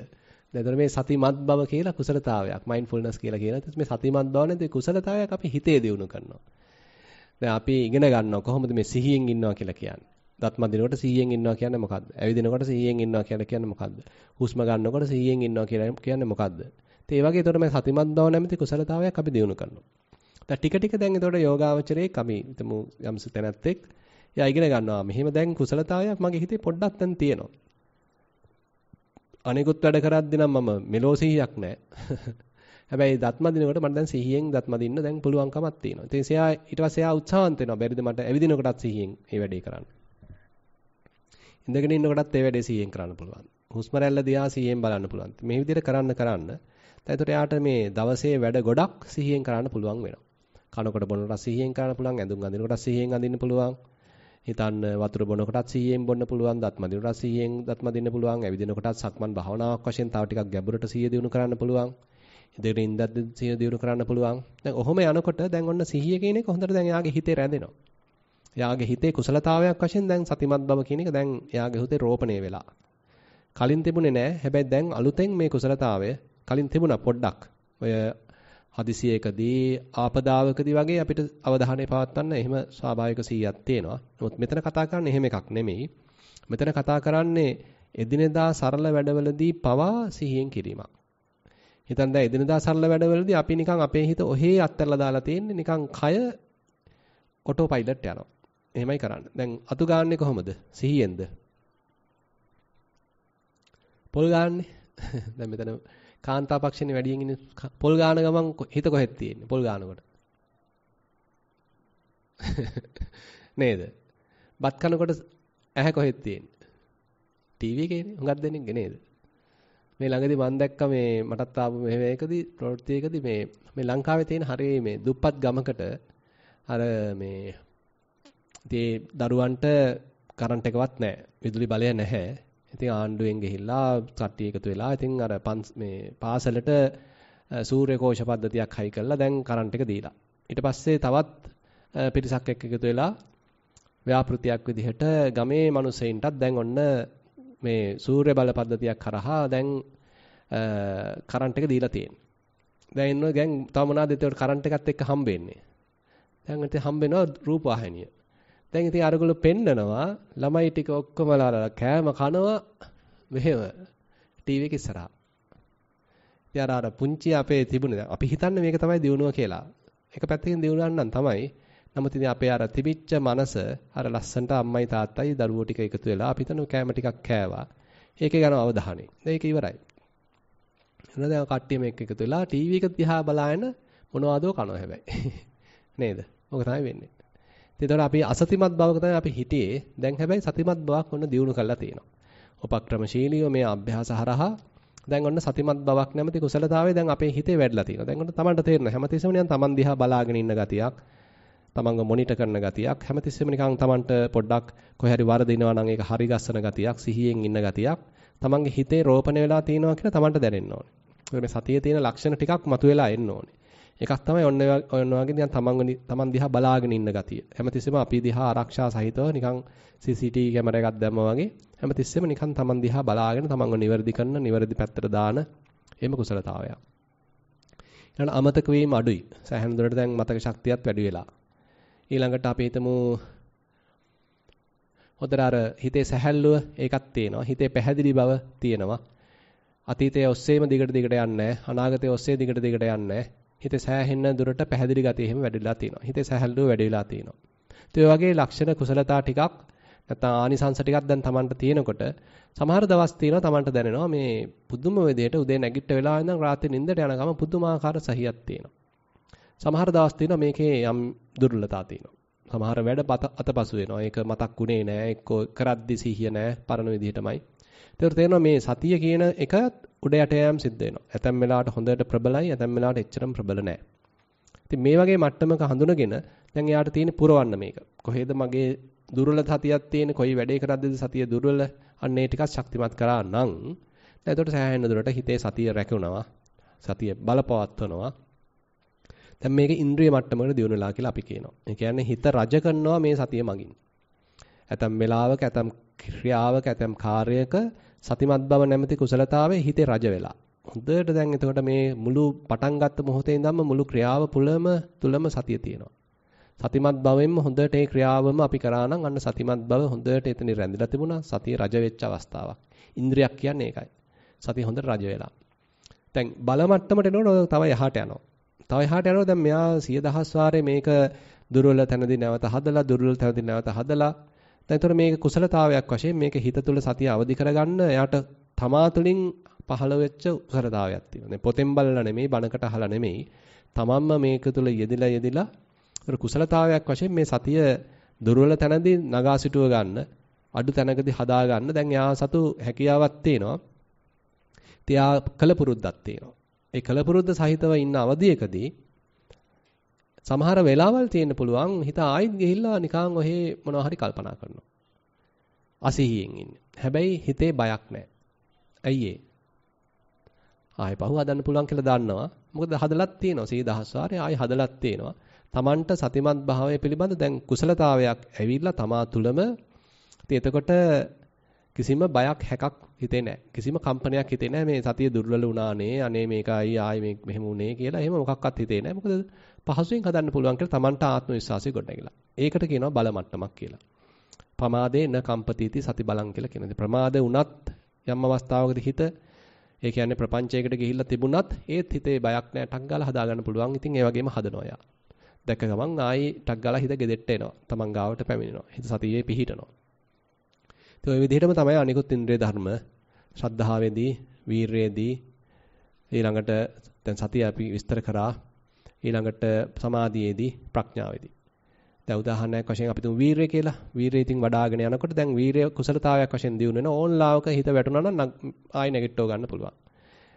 දැන් මේ සතිමත් බව කියලා කුසලතාවයක් මයින්ඩ්ෆුල්නස් කියලා කියන මේ සතිමත් බව නේද කුසලතාවයක් අපි හිතේ දිනු කරනවා. දැන් අපි ඉගෙන ගන්නවා කොහොමද මේ සිහියෙන් ඉන්නවා කියලා කියන්නේ. දත් මදිනකොට සිහියෙන් ඉන්නවා කියන්නේ මොකද්ද? ඇවිදිනකොට සිහියෙන් ඉන්නවා කියලා කියන්නේ මොකද්ද? හුස්ම ගන්නකොට සිහියෙන් ඉන්නවා කියලා කියන්නේ මොකද්ද? ඉතින් ඒ වගේ ඒතකොට මේ සතිමත් බව නැමැති කුසලතාවයක් අපි දිනු කරනවා. දැන් ටික ටික දැන් ඒතකොට යෝගාවචරයේ කමි හිතමු යම්ස තැනැත්තෙක් එයා ඉගෙන ගන්නවා. මෙහෙම දැන් කුසලතාවයක් මගේ හිතේ පොඩ්ඩක් දැන් තියෙනවා. අනිකුත් වැඩ කරද්දී නම් මම මෙලෝ සිහියක් නැහැ. හැබැයි දත් මදිනකොට මට දැන් සිහියෙන් දත් මදින්න දැන් පුළුවන්කමක් තියෙනවා. ඉතින් එයා ඊට පස්සේ එයා උත්සාහවන්ත වෙනවා. බැරිද මට ඇවිදිනකොටත් සිහියෙන් මේ වැඩේ කරන්න. ඉඳගෙන ඉන්නකොටත් ඒ වැඩේ සිහියෙන් කරන්න පුළුවන්. හුස්ම රැල්ල දිහා සිහියෙන් බලන්න පුළුවන්. මේ විදිහට කරන්න කරන්න එතකොට එයාට මේ දවසේ වැඩ ගොඩක් සිහියෙන් කරන්න පුළුවන් වෙනවා. කනකොට බොනකොට සිහියෙන් කරන්න පුළුවන්, ඇඳුම් අඳිනකොට සිහියෙන් අඳින්න පුළුවන්. හිතන්න වතුර බොනකොටත් 100ෙන් බොන්න පුළුවන් දත්මදිනට 100ෙන් දත්මදින්න පුළුවන් ඇවිදිනකොටත් සක්මන් භාවනාවක් වශයෙන් තව ටිකක් ගැඹුරට 100 දිනු කරන්න පුළුවන් ඉදිරියට ඉඳද්දි සිය දියුණු කරන්න පුළුවන්. දැන් ඔහොම යනකොට දැන් ඔන්න සිහිය කියන එක හොඳට දැන් එයාගේ හිතේ රැඳෙනවා. එයාගේ හිතේ කුසලතාවයක් වශයෙන් දැන් සතිමත් බව කියන එක දැන් එයාගේ හිතේ රෝපණය වෙලා. කලින් තිබුණේ නෑ. හැබැයි දැන් අලුතෙන් මේ කුසලතාවය කලින් තිබුණා පොඩ්ඩක්. ඔය හදිසියකදී ආපදාවකදී වගේ අපිට අවධානය පවත්වන්න එහෙම ස්වාභාවික සීයක් තියෙනවා. නමුත් මෙතන කතා කරන්නේ එහෙම එකක් නෙමෙයි. මෙතන කතා කරන්නේ එදිනෙදා සරල වැඩවලදී පවා සිහියෙන් කිරීමක්. හිතන්න දැන් එදිනදා සරල වැඩවලදී අපි නිකන් අපේ හිත ඔහේ අත්හැරලා දාලා තියෙන්නේ නිකන් කය ඔටෝ පයිලට් යනවා. එහෙමයි කරන්නේ. දැන් අතු ගාන්නේ කොහොමද? සිහියෙන්ද? පොල් ගාන්නේ. දැන් මෙතන කාන්තා පක්ෂනේ වැඩියෙන් ඉන්නේ පොල් ගාන ගමන් හිත කොහෙද තියෙන්නේ? පොල් ගානකොට. නේද? බත් කනකොට ඇහැ කොහෙද තියෙන්නේ? ටීවී එකේනේ. හුඟක් දෙනෙක්ගේ නේද? මේ ළඟදී මම දැක්ක මේ මටත් ආපු මෙහෙම එකදී ප්‍රවෘත්තියකදී මේ මේ ලංකාවේ තියෙන හරිය මේ දුප්පත් ගමකට අර මේ ඉතින් දරුවන්ට කරන්ට් එකවත් නැහැ. විදුලි බලය නැහැ. ඉතින් ආණ්ඩුවෙන් ගිහිල්ලා කට්ටිය එකතු වෙලා ඉතින් අර මේ පාසලට සූර්යකෝෂ පද්ධතියක් හයි කරලා දැන් කරන්ට් එක දීලා. ඊට පස්සේ තවත් පිරිසක් එක්ක එකතු වෙලා ව්‍යාපෘතියක් විදිහට ගමේ මිනිස්සෙයින්ටත් දැන් ඔන්න මේ සූර්ය බල පද්ධතියක් කරහා දැන් කරන්ට් එක දීලා තියෙන්නේ. දැන් ඉන්නවා දැන් තව මොනවාද ඒකට කරන්ට් එකත් එක්ක හම්බෙන්නේ. දැන් ඉතින් හම්බෙනවා රූපවාහිනිය. දැන් ඉතින් අරගොල්ලෝ පෙන්නනවා ළමයි ටික ඔක්කොමලා කෑම කනවා මෙහෙම ටීවී එක ඉස්සරහා. ඉතින් අර අර පුංචි අපේ තිබුණේ අපි හිතන්නේ මේක තමයි දියුණුව කියලා. එක පැත්තකින් දියුණුවක් නම් තමයි නමුත් ඉතින් අපේ අර තිබිච්ච මනස අර ලස්සනට අම්මයි තාත්තයි දරුවෝ ටික එකතු වෙලා අපි හිතන කෑම ටිකක් කෑවා. ඒකේ යන අවධානය. ඒක ඉවරයි. එනවා දැන් කට්ටිය මේක එකතු වෙලා ටීවී එක දිහා බලාගෙන මොනවදෝ කනවා හැබැයි. නේද? ඕක තමයි වෙන්නේ. ඒතකොට අපි අසතිමත් බවක තමයි අපි හිටියේ. දැන් හැබැයි සතිමත් බවක් ඔන්න දියුණු කරලා තියෙනවා. උපක්‍රමශීලීව මේ අභ්‍යාස හරහා දැන් ඔන්න සතිමත් බවක් නැමැති කුසලතාවය දැන් අපේ හිතේ වැඩිලා තියෙනවා. දැන් ඔන්න තමන්ට තේරෙනවා. හැමතිස්සම නිකන් තමන් දිහා බලාගෙන ඉන්න ගතියක්. තමන්ව මොනිටර් කරන ගතියක් හැමතිස්සෙම නිකන් තමන්ට පොඩ්ඩක් කොහේ හරි වරදිනවා නම් ඒක හරි ගස්සන ගතියක් සිහියෙන් ඉන්න ගතියක් තමන්ගේ හිතේ රෝපණය වෙලා තියෙනවා කියලා තමන්ට දැනෙන්න ඕනේ. මේ සතියේ තියෙන ලක්ෂණ ටිකක් මතුවලා එන්න ඕනේ. එකක් තමයි ඔන්න ඔන්න වගේ නිකන් තමන් තමන් දිහා බලාගෙන ඉන්න ගතිය. හැමතිස්සෙම අපි දිහා ආරක්ෂා සහිතව නිකන් CCTV කැමර එකක් දැම්මා වගේ හැමතිස්සෙම නිකන් තමන් දිහා බලාගෙන තමන්ව නිවැරදි කරන නිවැරදි පැත්තට දාන එහෙම කුසලතාවයක්. ඊළඟ අමතක වීම අඩුයි. සෑහෙන දුරට දැන් මතක ශක්තියත් වැඩි වෙලා. ඊළඟට අපි හිතමු හොඳට අර හිතේ සැහැල්ලුව ඒකක් තියෙනවා. හිතේ පැහැදිලි බව තියෙනවා. අතීතයේ ඔස්සේම දිගට දිගට යන්නේ අනාගතයේ ඔස්සේ දිගට දිගට යන්නේ හිතේ සෑහෙන්න දුරට පැහැදිලි ගතිය එහෙම වැඩිලා තියෙනවා. හිතේ සැහැල්ලුව වැඩිලා තියෙනවා. ඒ වගේ ලක්ෂණ කුසලතා ටිකක් නැත්නම් ආනිසංස ටිකක් දැන් Tamanට තියෙනකොට සමහර දවස් තියෙනවා Tamanට දැනෙනවා මේ පුදුම විදියට උදේ නැගිට වෙලා ඉඳන් රාත්‍රී නිින්දට යනකම පුදුමාකාර සහියක් තියෙනවා. සමහර දවස් තියෙනවා මේකේ යම් දුර්වලතා තියෙනවා. සමහර වැඩ අතපසු වෙනවා. ඒක මතක්ුනේ නෑ. එක්ක කරද්දි සිහිය නෑ. පරණ විදිහටමයි. ඒතර තේරෙනවා මේ සතිය කියන එක උඩ යට යෑම් සිද්ධ වෙනවා. ඇතැම් වෙලාවට හොඳට ප්‍රබලයි, ඇතැම් වෙලාවට එච්චරම ප්‍රබල නෑ. ඉතින් මේ වගේ මට්ටමක හඳුනගෙන දැන් එයාට තියෙන පුරවන්න මේක. කොහෙද මගේ දුර්වල සතියක් තියෙන කොයි වැඩේ කරද්දිද සතිය දුර්වල අන්න ඒ ටිකක් ශක්තිමත් කරා නම් එතකොට සෑහෙන දුරට හිතේ සතිය රැකුණා සතිය බලපවත්වනවා දැන් මේක ඉන්ද්‍රිය මට්ටමකට දියුණු වෙලා කියලා අපි කියනවා. ඒ කියන්නේ හිත රජ කරනවා මේ සතිය මගින්. ඇතම් වෙලාවක ඇතම් ක්‍රියාවක ඇතම් කාර්යයක සතිමත් බව නැමැති කුසලතාවයේ හිතේ රජ වෙලා. හොඳට දැන් එතකොට මේ මුළු පටන් ගත්ත මොහොතේ ඉඳන්ම මුළු ක්‍රියාව පුලම තුලම සතිය තියෙනවා. සතිමත් බවෙන්ම හොඳට ඒ ක්‍රියාවම අපි කරා නම් අන්න සතිමත් බව හොඳට එතන රැඳිලා තිබුණා. සතිය රජ වෙච්ච අවස්ථාවක්. ඉන්ද්‍රියක් කියන්නේ ඒකයි. සතිය හොඳට රජ වෙලා. දැන් බල මට්ටමට එනකොට තව යහට යනවා. තව එහාට යනවා දැන් මෙයා 10000 වාරේ මේක දුර්වල තැනදී නැවත හදලා දුර්වල තැනදී නැවත හදලා දැන් ඒතර මේක කුසලතාවයක් වශයෙන් මේක හිත තුළ සතිය අවදි කරගන්න එයාට තමා තුළින් පහළ වෙච්ච කුසලතාවයක් තියෙනවා. දැන් පොතෙන් බලලා නෙමෙයි බණකට අහලා නෙමෙයි තමන්ම මේක තුළ යෙදිලා යෙදිලා කුසලතාවයක් වශයෙන් මේ සතිය දුර්වල තැනදී නගා සිටුව ගන්න අඩු තැනකදී හදා ගන්න දැන් එයා සතු හැකියාවක් තියෙනවා. තියා කල පුරුද්දක් තියෙනවා. ඒ කලපුරුද්ද සහිතව ඉන්න අවධියකදී සමහර වෙලාවල් තියෙන්න පුළුවන් හිත ආයෙත් ගිහිල්ලා නිකන් ඔහෙ මොනවා හරි කල්පනා කරනවා. අසහියෙන් ඉන්නේ. හැබැයි හිතේ බයක් නැහැ. ඇයි ඒ? ආයෙ පහු හදන්න පුළුවන් කියලා දන්නවා. මොකද හදලත් තියෙනවා. 10000 වාරේ ආයෙ හදලත් තියෙනවා. Tamanට සතිමත් භාවය පිළිබඳ දැන් කුසලතාවයක් ඇවිල්ලා තමා තුළම ඉතින් එතකොට කිසිම බයක් හැකක් හිතේ නැහැ. කිසිම කම්පනයක් හිතේ නැහැ මේ සතිය දුර්වල වුණානේ. අනේ මේකයි ආයේ මේ මෙහෙම උනේ කියලා එහෙම මොකක්වත් හිතේ නැහැ. මොකද පහසුවෙන් හදන්න පුළුවන් කියලා Tamanට ආත්ම විශ්වාසය ගොඩනැගිලා. ඒකට කියනවා බල මට්ටමක් කියලා. පමාදේ න කම්පතිති සති බලං කියලා කියනවා. ප්‍රමාද වුණත් යම් අවස්ථාවකදී හිත ඒ කියන්නේ ප්‍රපංචයකට ගිහිල්ලා තිබුණත් ඒත් හිතේ බයක් නැහැ. ටක් ගාලා හදාගන්න පුළුවන්. ඉතින් ඒ වගේම හදනවා යා. දැක ගමන් ආයේ ටක් ගාලා හිත ගෙදෙට්ට එනවා. Taman ගාවට පැමිණෙනවා. හිත සතියේ පිහිටනවා. ඒ ඔය විදිහටම තමයි අනිකුත් ඉන්ද්‍රිය ධර්ම ශ්‍රද්ධාවේදී, වීරයේදී ඊළඟට දැන් සතිය අපි විස්තර කරා ඊළඟට සමාධියේදී ප්‍රඥාවේදී. දැන් උදාහරණයක් වශයෙන් අපි තුමු වීරය කියලා. වීරය ඉතින් වඩ아가ගෙන යනකොට දැන් වීරය කුසලතාවයක් වශයෙන් දියුණු වෙන ඕන්ලාවක හිත වැටුණා නම් ආයෙ නැගිටව ගන්න පුළුවන්.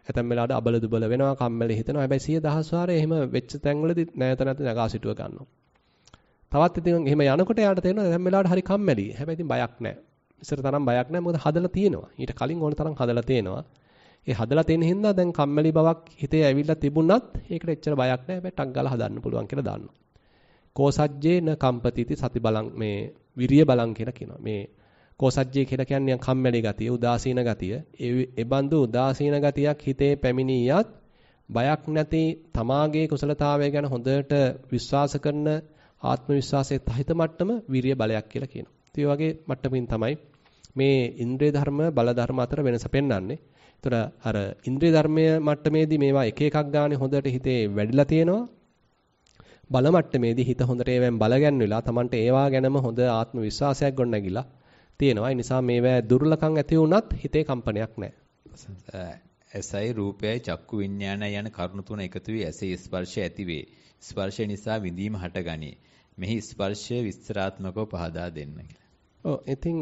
ඇතැම් වෙලාවට අබල දුබල වෙනවා, කම්මැලි හිතෙනවා. හැබැයි 10000 වාරේ එහෙම වෙච්ච තැන්වලදී නැවත නැවත නගා සිටුව ගන්නවා. තවත් ඉතින් එහෙම යනකොට යාට තේරෙනවා දැන් වෙලාවට හරි කම්මැලි. හැබැයි ඉතින් බයක් නැහැ. ඉස්සර තරම් බයක් නැහැ. මොකද හදලා තියෙනවා. ඊට කලින් ඕන තරම් හදලා තියෙනවා. ඒ හදලා තියෙන හින්දා දැන් කම්මැලි බවක් හිතේ ඇවිල්ලා තිබුණත් ඒකට එච්චර බයක් නැහැ. හැබැයි ටක් ගාලා හදන්න පුළුවන් කියලා දාන්නවා. කෝසජ්ජේන කම්පතිති සති බලං මේ විරිය බලං කියලා කියනවා. මේ කෝසජ්ජේ කියලා කියන්නේ කම්මැලි ගතිය, උදාසීන ගතිය. ඒ බඳු උදාසීන ගතියක් හිතේ පැමිණියත් බයක් නැති තමාගේ කුසලතාවය ගැන හොඳට විශ්වාස කරන ආත්ම විශ්වාසයේ තහිත මට්ටම විරිය බලයක් කියලා කියනවා. ඒ වගේ මට්ටමින් තමයි මේ ඉන්ද්‍රිය ධර්ම බල ධර්ම අතර වෙනස පෙන්වන්නේ. ඒතර අර ඉන්ද්‍රිය ධර්මය මට්ටමේදී මේවා එක එකක් ගානේ හොඳට හිතේ වැඩිලා තියෙනවා. බල මට්ටමේදී හිත හොඳට ඒවෙන් බල ගැන්විලා Tamanට ඒවා ගැනම හොඳ ආත්ම විශ්වාසයක් ගොඩනැගිලා තියෙනවා. ඒ නිසා මේවා දුර්ලකම් ඇති වුණත් හිතේ කම්පනයක් නැහැ. ඇසයි රූපයයි චක්කු විඤ්ඤාණය යන කරුණු තුන එකතු වී ඇසේ ස්පර්ශය ඇතිවේ. ස්පර්ශය නිසා විඳීම හටගනී. මෙහි ස්පර්ශය විස්තරාත්මකව පහදා දෙන්න කියලා. ඔව් ඉතින්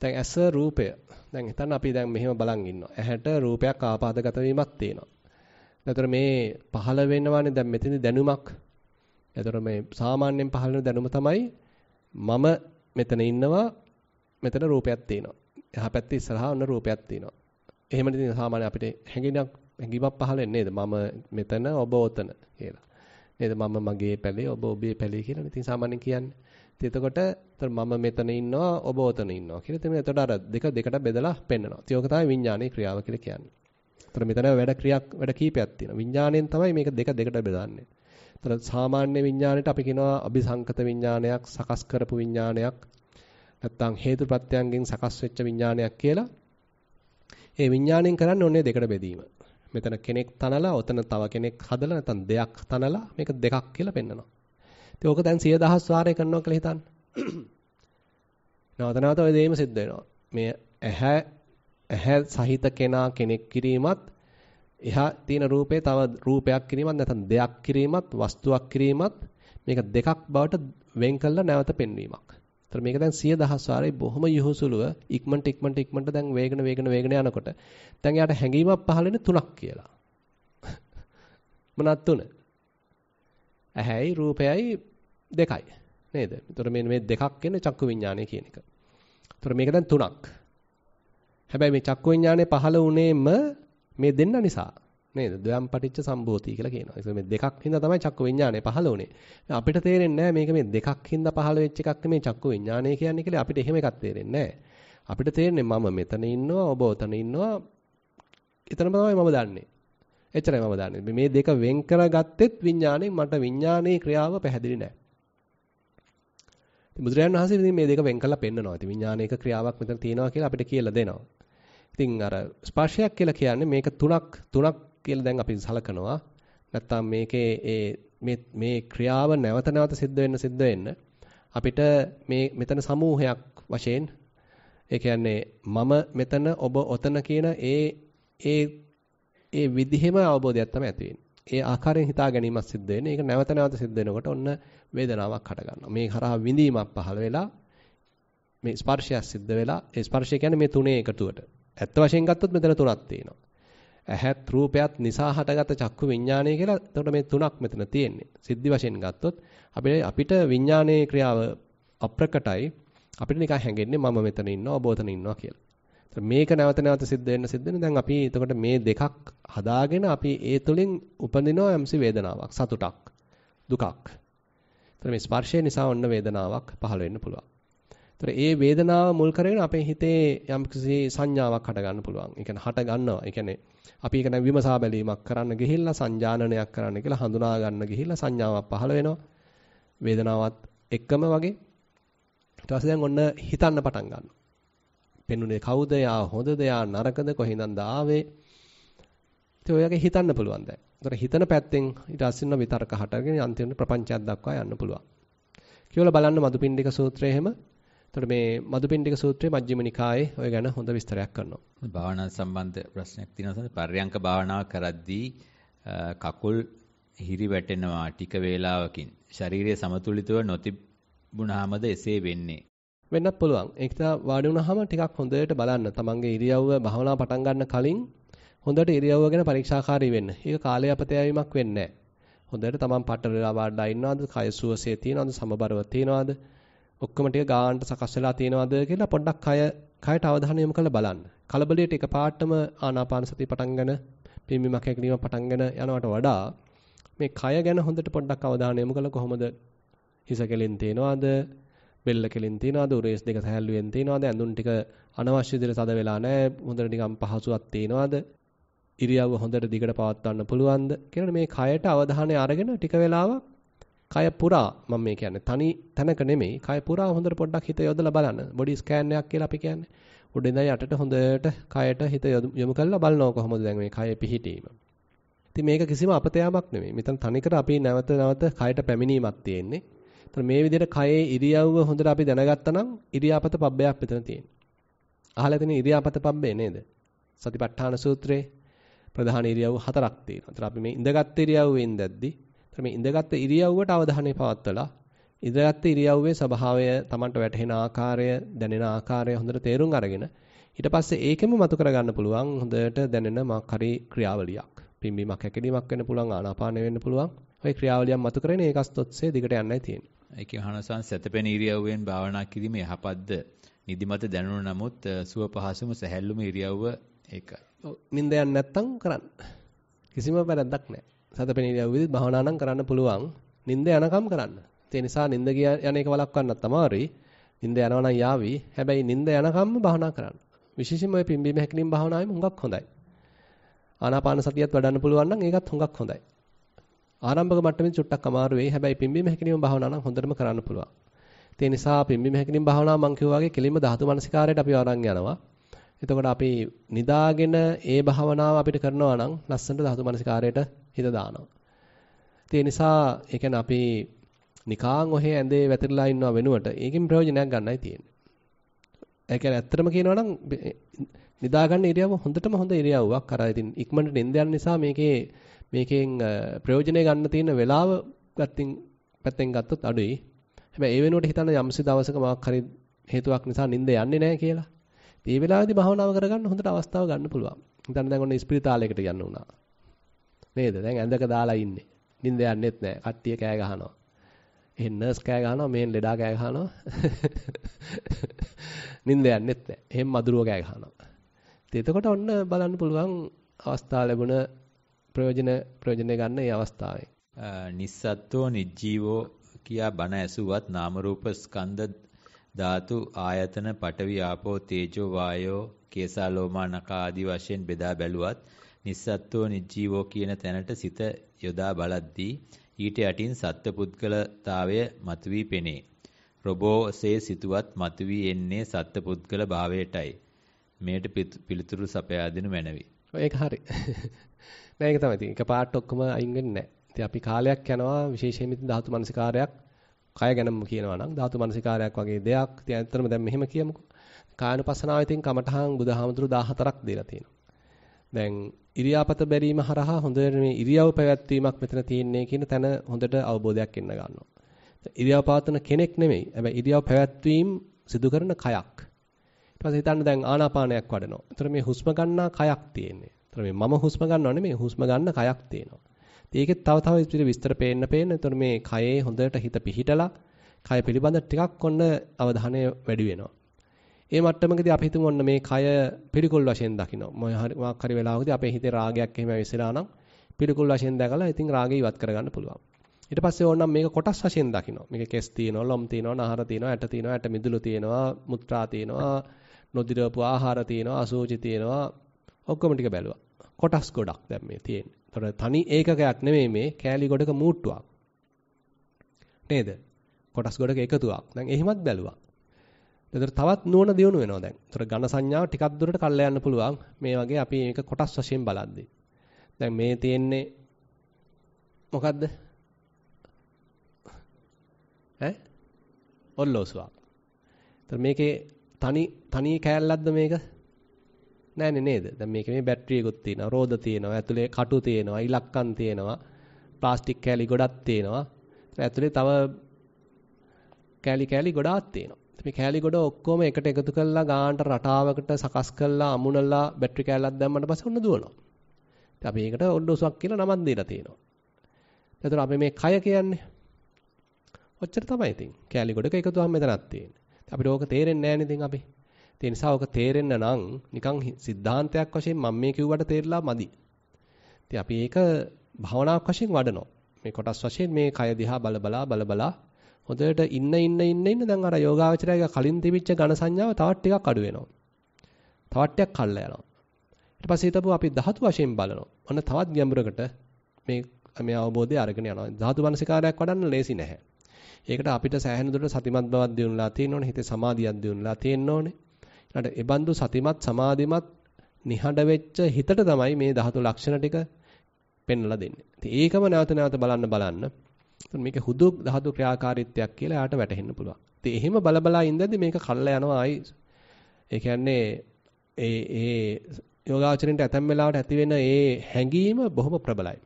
දැන් ඇස රූපය. දැන් හිතන්න අපි දැන් මෙහෙම බලන් ඉන්නවා. ඇහැට රූපයක් ආපාදගත වීමක් තියෙනවා. එතකොට මේ පහළ වෙනවානේ දැන් මෙතනදී දැනුමක්. එතකොට මේ සාමාන්‍යයෙන් පහළ වෙන දැනුම තමයි මම මෙතන ඉන්නවා මෙතන රූපයක් තියෙනවා. එහා පැත්තේ ඉස්සරහා ඔන්න රූපයක් තියෙනවා. එහෙම ඉතින් සාමාන්‍ය අපිට හැඟීමක් හැඟීමක් පහළ වෙන්නේ නේද? මම මෙතන ඔබ ඔතන කියලා. නේද? මම මගේ පැලේ ඔබ ඔබේ පැලේ කියලා ඉතින් සාමාන්‍යයෙන් කියන්නේ. එතකොට මම මෙතන ඉන්නවා ඔබ ඔතන ඉන්නවා කියලා. එතන එතකොට අර දෙක දෙකට බෙදලා පෙන්නනවා. ඒක තමයි විඥානයේ ක්‍රියාව කියලා කියන්නේ. එතකොට මෙතන වැඩ ක්‍රියාවක් වැඩ කීපයක් තියෙනවා. විඥාණයෙන් තමයි මේක දෙක දෙකට බෙදන්නේ. එතකොට සාමාන්‍ය විඥාණයට අපි කියනවා අபிසංකත විඥානයක්, සකස් කරපු විඥානයක්, නැත්නම් හේතුප්‍රත්‍යයන්ගෙන් සකස් වෙච්ච විඥානයක් කියලා. ඒ විඥාණයෙන් කරන්නේ ඔන්නේ දෙකට බෙදීම. මෙතන කෙනෙක් තනලා, ඔතන තව කෙනෙක් හදලා, නැත්නම් දෙයක් තනලා මේක දෙකක් කියලා පෙන්නනවා. ඉතින් ඕක දැන් 10000 වාරය කරනවා කියලා හිතන්න. නැවත නැවත ඔය දෙයම සිද්ධ වෙනවා. මේ ඇහැ ඇහැ සහිත කෙනා කෙනෙක් කිරීමත් එහා තියෙන රූපේ තව රූපයක් කිරීමත් නැත්නම් දෙයක් කිරීමත් වස්තුවක් කිරීමත් මේක දෙකක් බවට වෙන් කළා නැවත පෙන්වීමක්. ඒතර මේක දැන් 10000 වාරේ බොහොම යහුසුලුව ඉක්මනට ඉක්මනට ඉක්මනට දැන් වේගන වේගන වේගන යනකොට දැන් යාට හැඟීමක් පහළ වෙන තුනක් කියලා. මොනක් තුන? ඇහැයි රූපයයි දෙකයි. නේද? එතකොට මේ මේ දෙකක් එන්නේ චක්කු විඥානය කියන එක. එතකොට මේක දැන් තුනක්. හැබැයි මේ චක්කු විඥානය පහළ වුණේම මේ දෙන්න නිසා. නේද? ද්වයම් පටිච්ච සම්භූති කියලා කියනවා. ඒක මේ දෙකක් හින්දා තමයි චක්කු විඥානය පහළ වුණේ. අපිට තේරෙන්නේ නැහැ මේක මේ දෙකක් හින්දා පහළ වෙච්ච එකක් මේ චක්කු විඥානය කියන්නේ කියලා අපිට එහෙම එකක් තේරෙන්නේ නැහැ. අපිට තේරෙන්නේ මම මෙතන ඉන්නවා, ඔබ ඔතන ඉන්නවා. එතනම තමයි මම දන්නේ. එච්චරයි මම දන්නේ. මේ දෙක වෙන් කරගත්තෙත් විඥාණයෙන් මට විඥානයේ ක්‍රියාව පැහැදිලි නැහැ. ඉතින් බුදුරජාණන් වහන්සේ ඉතින් මේ දෙක වෙන් කරලා පෙන්නනවා. ඉතින් විඥානයක ක්‍රියාවක් මෙතන තියෙනවා කියලා අපිට කියලා දෙනවා. ඉතින් අර ස්පර්ශයක් කියලා කියන්නේ මේක තුනක් තුනක් කියලා දැන් අපි සලකනවා. නැත්තම් මේකේ මේ මේ ක්‍රියාව නැවත නැවත සිද්ධ වෙන්න සිද්ධ වෙන්න අපිට මේ මෙතන සමූහයක් වශයෙන් ඒ කියන්නේ මම මෙතන ඔබ ඔතන කියන ඒ ඒ ඒ විදිහෙම අවබෝධයක් තමයි ඇති වෙන්නේ. ඒ ආකාරයෙන් හිතා ගැනීමක් සිද්ධ වෙන්නේ. ඒක නැවත නැවත සිද්ධ වෙනකොට ඔන්න වේදනාවක් හට ගන්නවා. මේ හරහා විඳීමක් පහළ වෙලා මේ ස්පර්ශයක් සිද්ධ වෙලා ඒ ස්පර්ශය කියන්නේ මේ තුනේ එකතුවට. ඇත්ත වශයෙන් ගත්තොත් මෙතන තුනක් තියෙනවා. ඇහත් රූපයත් නිසා හටගත් චක්කු විඥානය කියලා එතකොට මේ තුනක් මෙතන තියෙන්නේ. සිද්ධි වශයෙන් ගත්තොත් අපිට අපිට විඥානයේ ක්‍රියාව අප්‍රකටයි. අපිට නිකන් හැඟෙන්නේ මම මෙතන ඉන්නවා, ඔබ ඉන්නවා කියලා. මේක නැවත නැවත සිද්ධ වෙන්න සිද්ධ වෙන දැන් අපි එතකොට මේ දෙකක් හදාගෙන අපි ඒ තුලින් උපදිනවා යම්සි වේදනාවක් සතුටක් දුකක්. එතකොට මේ ස්පර්ශය නිසා ඔන්න වේදනාවක් පහළ වෙන්න පුළුවන්. එතකොට ඒ වේදනාව මුල් කරගෙන අපේ හිතේ යම්කිසි සංඥාවක් හට ගන්න පුළුවන්. ඒ කියන්නේ හට ගන්නවා. ඒ කියන්නේ අපි ඒක දැන් විමසා බැලීමක් කරන්න ගිහිල්ලා සංජානනයක් කරන්න කියලා හඳුනා ගන්න ගිහිල්ලා සංඥාවක් පහළ වෙනවා. වේදනාවත් එක්කම වගේ. ඊට පස්සේ දැන් ඔන්න හිතන්න පටන් ගන්නවා. පෙන්ුනේ කවුද? යා හොඳද? යා නරකද? කොහින්දන්ද ආවේ? ඉතින් ඔයගේ හිතන්න පුළුවන් දැන්. ඒතර හිතන පැත්තෙන් ඊට අස්සින්න විතර්ක හටගෙන අන්තිමට ප්‍රපංචයක් දක්වා යන්න පුළුවන්. කියලා බලන්න මදුපිණ්ඩික සූත්‍රය එහෙම. එතකොට මේ මදුපිණ්ඩික සූත්‍රයේ මජ්ක්‍ධිම නිකායේ ඔය ගැන හොඳ විස්තරයක් කරනවා. භාවනා සම්බන්ධ ප්‍රශ්නයක් තියෙනවා. පර්යංක භාවනාව කරද්දී කකුල් හිරි වැටෙනවා ටික වේලාවකින්. ශරීරය සමතුලිතව නොතිබුණාමද එසේ වෙන්නේ? වෙන්නත් පුළුවන්. ඒක නිසා වාඩි වුණාම ටිකක් හොඳට බලන්න. තමන්ගේ ඉරියව්ව භාවනා පටන් ගන්න කලින් හොඳට ඉරියව්ව ගැන පරීක්ෂාකාරී වෙන්න. ඒක කාලය අපතෑවීමක් වෙන්නේ හොඳට තමන් පටලලා වාඩිලා ඉන්නවද? කය සුවසේ තියෙනවද? සමබරව තියෙනවද? ඔක්කොම ටික ගානට සකස් වෙලා තියෙනවද කියලා පොඩ්ඩක් කය කයට අවධානය යොමු කරලා බලන්න. කලබලයට එකපාරටම ආනාපාන සතිය පටන්ගෙන පිම්බීමක් හැකිලිම පටන්ගෙන යනවට වඩා මේ කය ගැන හොඳට පොඩ්ඩක් අවධානය යොමු කළා කොහොමද? හිස කෙලින් තියෙනවද? බෙල්ල කෙලින් තියනවාද උරේස් දෙක සැහැල්ලුවෙන් තියනවාද ඇඳුම් ටික අනවශ්‍ය විදිහට තද වෙලා නැහැ හොඳට නිකන් පහසුවක් තියනවාද ඉරියව්ව හොඳට දිගට පවත්වන්න පුළුවන්ද කියලා මේ කයට අවධානය අරගෙන ටික වෙලාවක් කය පුරා මම මේ කියන්නේ තනි තැනක නෙමෙයි කය පුරා හොඳට පොඩ්ඩක් හිත යොදලා බලන්න බොඩි ස්කෑන් එකක් කියලා අපි කියන්නේ උඩ ඉඳන් යටට හොඳට කයට හිත යොමු කරලා බලනවා කොහොමද දැන් මේ කය පිහිටීම ඉතින් මේක කිසිම අපතයාවක් නෙමෙයි. මෙතන තනිකර අපි නැවත නැවත කයට පැමිණීමක් තියෙන්නේ. එතන මේ විදිහට කයේ ඉරියව්ව හොඳට අපි දැනගත්තා නම් ඉරියාපත පබ්බයක් මෙතන තියෙනවා. අහලා තියෙන ඉරියාපත පබ්බේ නේද? සතිපට්ඨාන සූත්‍රයේ ප්‍රධාන ඉරියව් හතරක් තියෙනවා. එතන අපි මේ ඉඳගත් ඉරියව්වෙන් දැද්දි, එතන මේ ඉඳගත් ඉරියව්වට අවධානය පවත්වලා ඉඳගත් ඉරියව්වේ ස්වභාවය Tamanට වැටහෙන ආකාරය, දැනෙන ආකාරය හොඳට තේරුම් අරගෙන ඊට පස්සේ ඒකෙම මතු කරගන්න පුළුවන් හොඳට දැනෙන මාක් හරි ක්‍රියාවලියක්. පිම්බීමක් හැකිලීමක් වෙන්න පුළුවන් ආනාපානය වෙන්න පුළුවන්. ওই ක්‍රියාවලියන් මතු කරගෙන ඒකස් තොත්සේ දිගට යන්නයි තියෙන්නේ. ඒකේ මහානසං සැතපෙන ඉරියව්වෙන් භාවනා කිරීම යහපත්ද? නිදිමත දැනුණ නමුත් සුව පහසුම සැහැල්ලුම ඉරියව්ව ඒකයි. ඔව් නිින්ද යන්නේ නැත්තම් කරන්න. කිසිම වැරද්දක් නැහැ. සැතපෙන ඉරියව්වෙදිත් භාවනා නම් කරන්න පුළුවන්. නිින්ද යනකම් කරන්න. ඒ නිසා නිින්ද යන එක වළක්වන්නත් අමාරුයි. නිින්ද යනවා නම් යාවි. හැබැයි නිින්ද යනකම්ම භාවනා කරන්න. විශේෂයෙන්ම ඔය පිම්බීම හැකිලිම් භාවනාවෙම හුඟක් හොඳයි. ආනාපාන සතියත් වඩන්න පුළුවන් නම් ඒකත් හුඟක් හොඳයි. ආරම්භක මට්ටමින් චුට්ටක් අමාරු වෙයි. හැබැයි පිම්බීම හැකිනීම භාවනාව නම් හොඳටම කරන්න පුළුවන්. ඒ නිසා පිම්බීම හැකිනීම භාවනාව මම කිව්වා වගේ කෙලින්ම ධාතු මනසිකාරයට අපි ආරං යනවා. එතකොට අපි නිදාගෙන ඒ භාවනාව අපිට කරනවා නම් ලස්සනට ධාතු මනසිකාරයට හිත දානවා. ඒ නිසා ඒ කියන්නේ අපි නිකාන් ඔහේ ඇඳේ වැතිරලා ඉන්නව වෙනුවට ඒකෙන් ප්‍රයෝජනයක් ගන්නයි තියෙන්නේ. ඒ කියන්නේ ඇත්තටම කියනවා නම් නිදාගන්න ඉරියව්ව හොඳටම හොඳ ඉරියව්වක්. අර ඉතින් ඉක්මනට නිින්ද යන නිසා මේකේ මේකෙන් ප්‍රයෝජනය ගන්න තියෙන වෙලාව ගත්තින් පැත්තෙන් ගත්තොත් අඩුයි. හැබැයි ඒ වෙනුවට හිතන්න යම්සි දවසක මාක් හරි හේතුවක් නිසා නිින්ද යන්නේ නැහැ කියලා. ඒ වෙලාවේදී භාවනාව කරගන්න හොඳට අවස්ථාව ගන්න පුළුවන්. හිතන්න දැන් ඔන්න ස්පිරිතාලයකට යන්න වුණා. නේද? දැන් ඇඳක දාලා ඉන්නේ. නිින්ද යන්නේත් නැහැ. කට්ටිය කෑ ගහනවා. එහෙන් නර්ස් කෑ ගහනවා මේන් ලෙඩා කෑ ගහනවා නිින්ද යන්නෙත් නැහැ එහෙන් මදුරුව කෑ ගහනවා ඉතින් එතකොට ඔන්න බලන්න පුළුවන් අවස්ථා ලැබුණ ප්‍රයෝජන ප්‍රයෝජනය ගන්න මේ අවස්ථාවේ. නිස්සත්ත්වෝ නිජීවෝ කියා බණ ඇසුවත් නාම රූප ස්කන්ධ ධාතු ආයතන පඨවි ආපෝ තේජෝ වායෝ කේසා ලෝමා නඛ ආදී වශයෙන් බෙදා බැලුවත් නිස්සත්ත්වෝ නිජීවෝ කියන තැනට සිත යොදා බලද්දී ඊට යටින් සත්ව පුද්ගලතාවය මතුවී පෙනේ. රොබෝසේ සිතුවත් මතුවී එන්නේ සත්ව පුද්ගල භාවයටයි. මේට පිළිතුරු සපයා දෙනු මැනවි. ඒක හරි. නෑ ඒක තමයි. ඉතින් එකපාරට ඔක්කොම අයින් වෙන්නේ නෑ. ඉතින් අපි කාලයක් යනවා විශේෂයෙන්ම ඉතින් ධාතු මනසිකාරයක් කය ගැනම කියනවා නම් ධාතු මනසිකාරයක් වගේ දෙයක්. ඉතින් ඇත්තටම දැන් මෙහෙම කියමුකෝ. කායනුපස්සනාව ඉතින් කමඨහන් බුදුහාමුදුරු 14ක් දීලා තියෙනවා. දැන් ඉරියාපත බැරීම හරහා හොඳට මේ ඉරියව් පැවැත්වීමක් මෙතන තියෙන්නේ කියන තැන හොඳට අවබෝධයක් එන්න ගන්නවා. ඉරියව් පවත්වන කෙනෙක් නෙමෙයි. හැබැයි ඉරියව් පැවැත්වීම සිදු කරන කයක්. ඊට පස්සේ හිතන්න දැන් ආනාපානයක් වඩනවා. ඒතර මේ හුස්ම ගන්නා කයක් තියෙන්නේ. අර මේ මම හුස්ම ගන්නව නෙමෙයි හුස්ම ගන්න කයක් තියෙනවා. ඒකෙත් තව තව ඉතිරි විස්තර පේන්න පේන්න. එතකොට මේ කයේ හොඳට හිත පිහිටලා කය පිළිබඳ ටිකක් ඔන්න අවධානය වැඩි වෙනවා. ඒ මට්ටමකදී අපි හිතමු ඔන්න මේ කය පිළිකුල් වශයෙන් දකිනවා. මොන හරි මොකක් හරි වෙලාවකදී අපේ හිතේ රාගයක් එහෙම වෙසලා නම් පිළිකුල් වශයෙන් දැකලා ඉතින් රාගය ඉවත් කරගන්න පුළුවන්. ඊට පස්සේ ඕනනම් මේක කොටස් වශයෙන් දකිනවා. මේක කෙස් තියෙනවා, ලොම් තියෙනවා, නහර තියෙනවා, ඇට තියෙනවා, ඇට මිදුළු තියෙනවා, මුත්‍රා තියෙනවා, නොදිරවපු ආහාර තියෙනවා, අසෝචි තියෙනවා. ඔක්කොම ටික බැලුවා. කොටස් ගොඩක් දැන් මේ තියෙන්නේ. ඒතර තනි ඒකකයක් නෙමෙයි මේ කෑලි ගොඩක මූට්ටුවක්. නේද? කොටස් ගොඩක එකතුවක්. දැන් එහෙමත් බැලුවා. ඒතර තවත් නුවණ දියුණු වෙනවා දැන්. ඒතර ඝන සංඥාව ටිකක් දුරට කල්ලා යන්න පුළුවන්. මේ වගේ අපි මේක කොටස් වශයෙන් බලද්දී. දැන් මේ තියෙන්නේ මොකද්ද? ඈ? ඔල්ලෝසුවක්. ඒතර මේකේ තනි තනි කෑල්ලක්ද මේක? නෑනේ නේද? දැන් මේකේ මේ බැටරියකුත් තියෙනවා, රෝද තියෙනවා, ඇතුලේ කටු තියෙනවා, ඉලක්කම් තියෙනවා, ප්ලාස්ටික් කෑලි ගොඩක් තියෙනවා. ඇතුලේ තව කෑලි කෑලි ගොඩාක් තියෙනවා. මේ කෑලි ගොඩ ඔක්කොම එකට එකතු කරලා ගානට රටාවකට සකස් කරලා අමුණලා බැටරි කෑල්ලක් දැම්මට පස්සේ ඔන්න දුවනවා. ඉතින් අපි ඒකට ඔඩොසක් කියලා නමක් දීලා තියෙනවා. එතකොට අපි මේ කය කියන්නේ ඔච්චර තමයි ඉතින්. කෑලි ගොඩක එකතුවම මෙතනක් තියෙන්නේ. අපිට ඕක තේරෙන්නේ නැහැ නේද ඉතින් අපි. ඒ නිසා ඔක තේරෙන්න නම් නිකන් સિદ્ધාන්තයක් වශයෙන් මම මේ කිව්වට තේරලා මදි. ඉතින් අපි ඒක භවනාක් වශයෙන් වඩනවා. මේ කොටස් වශයෙන් මේ කය දිහා බලබලා බලබලා හොඳට ඉන්න ඉන්න ඉන්න ඉන්න දැන් අර යෝගාවචරයගේ කලින් තිබිච්ච ඝන සංඥාව තවත් ටිකක් අඩු වෙනවා. තවත් ටිකක් කල්ලා යනවා. ඊට පස්සේ හිතපුව අපි ධාතු වශයෙන් බලනවා. ඔන්න තවත් ගැඹුරකට මේ මේ අවබෝධය අරගෙන යනවා. ධාතු මනසිකාරයක් වඩන්න ලේසි නැහැ. ඒකට අපිට සෑහෙන දුරට සතිමත් බවක් දිනුනලා තියෙන්න ඕනේ. හිතේ සමාධියක් දිනුනලා තියෙන්න ඕනේ. ඊළඟට ඒ බඳු සතිමත් සමාධිමත් නිහඬ වෙච්ච හිතට තමයි මේ ධාතු ලක්ෂණ ටික පෙන්වලා දෙන්නේ. ඉතින් ඒකම නැවත නැවත බලන්න බලන්න මේක හුදු ධාතු ක්‍රියාකාරීත්වයක් කියලා යාට වැටහෙන්න පුළුවන්. ඉතින් එහෙම බලබලා ඉඳද්දි මේක කල්ලා යනවා ආයි. ඒ කියන්නේ ඒ ඒ යෝගාචරණයට ඇතැම් වෙලාවට ඇති වෙන ඒ හැඟීම බොහොම ප්‍රබලයි.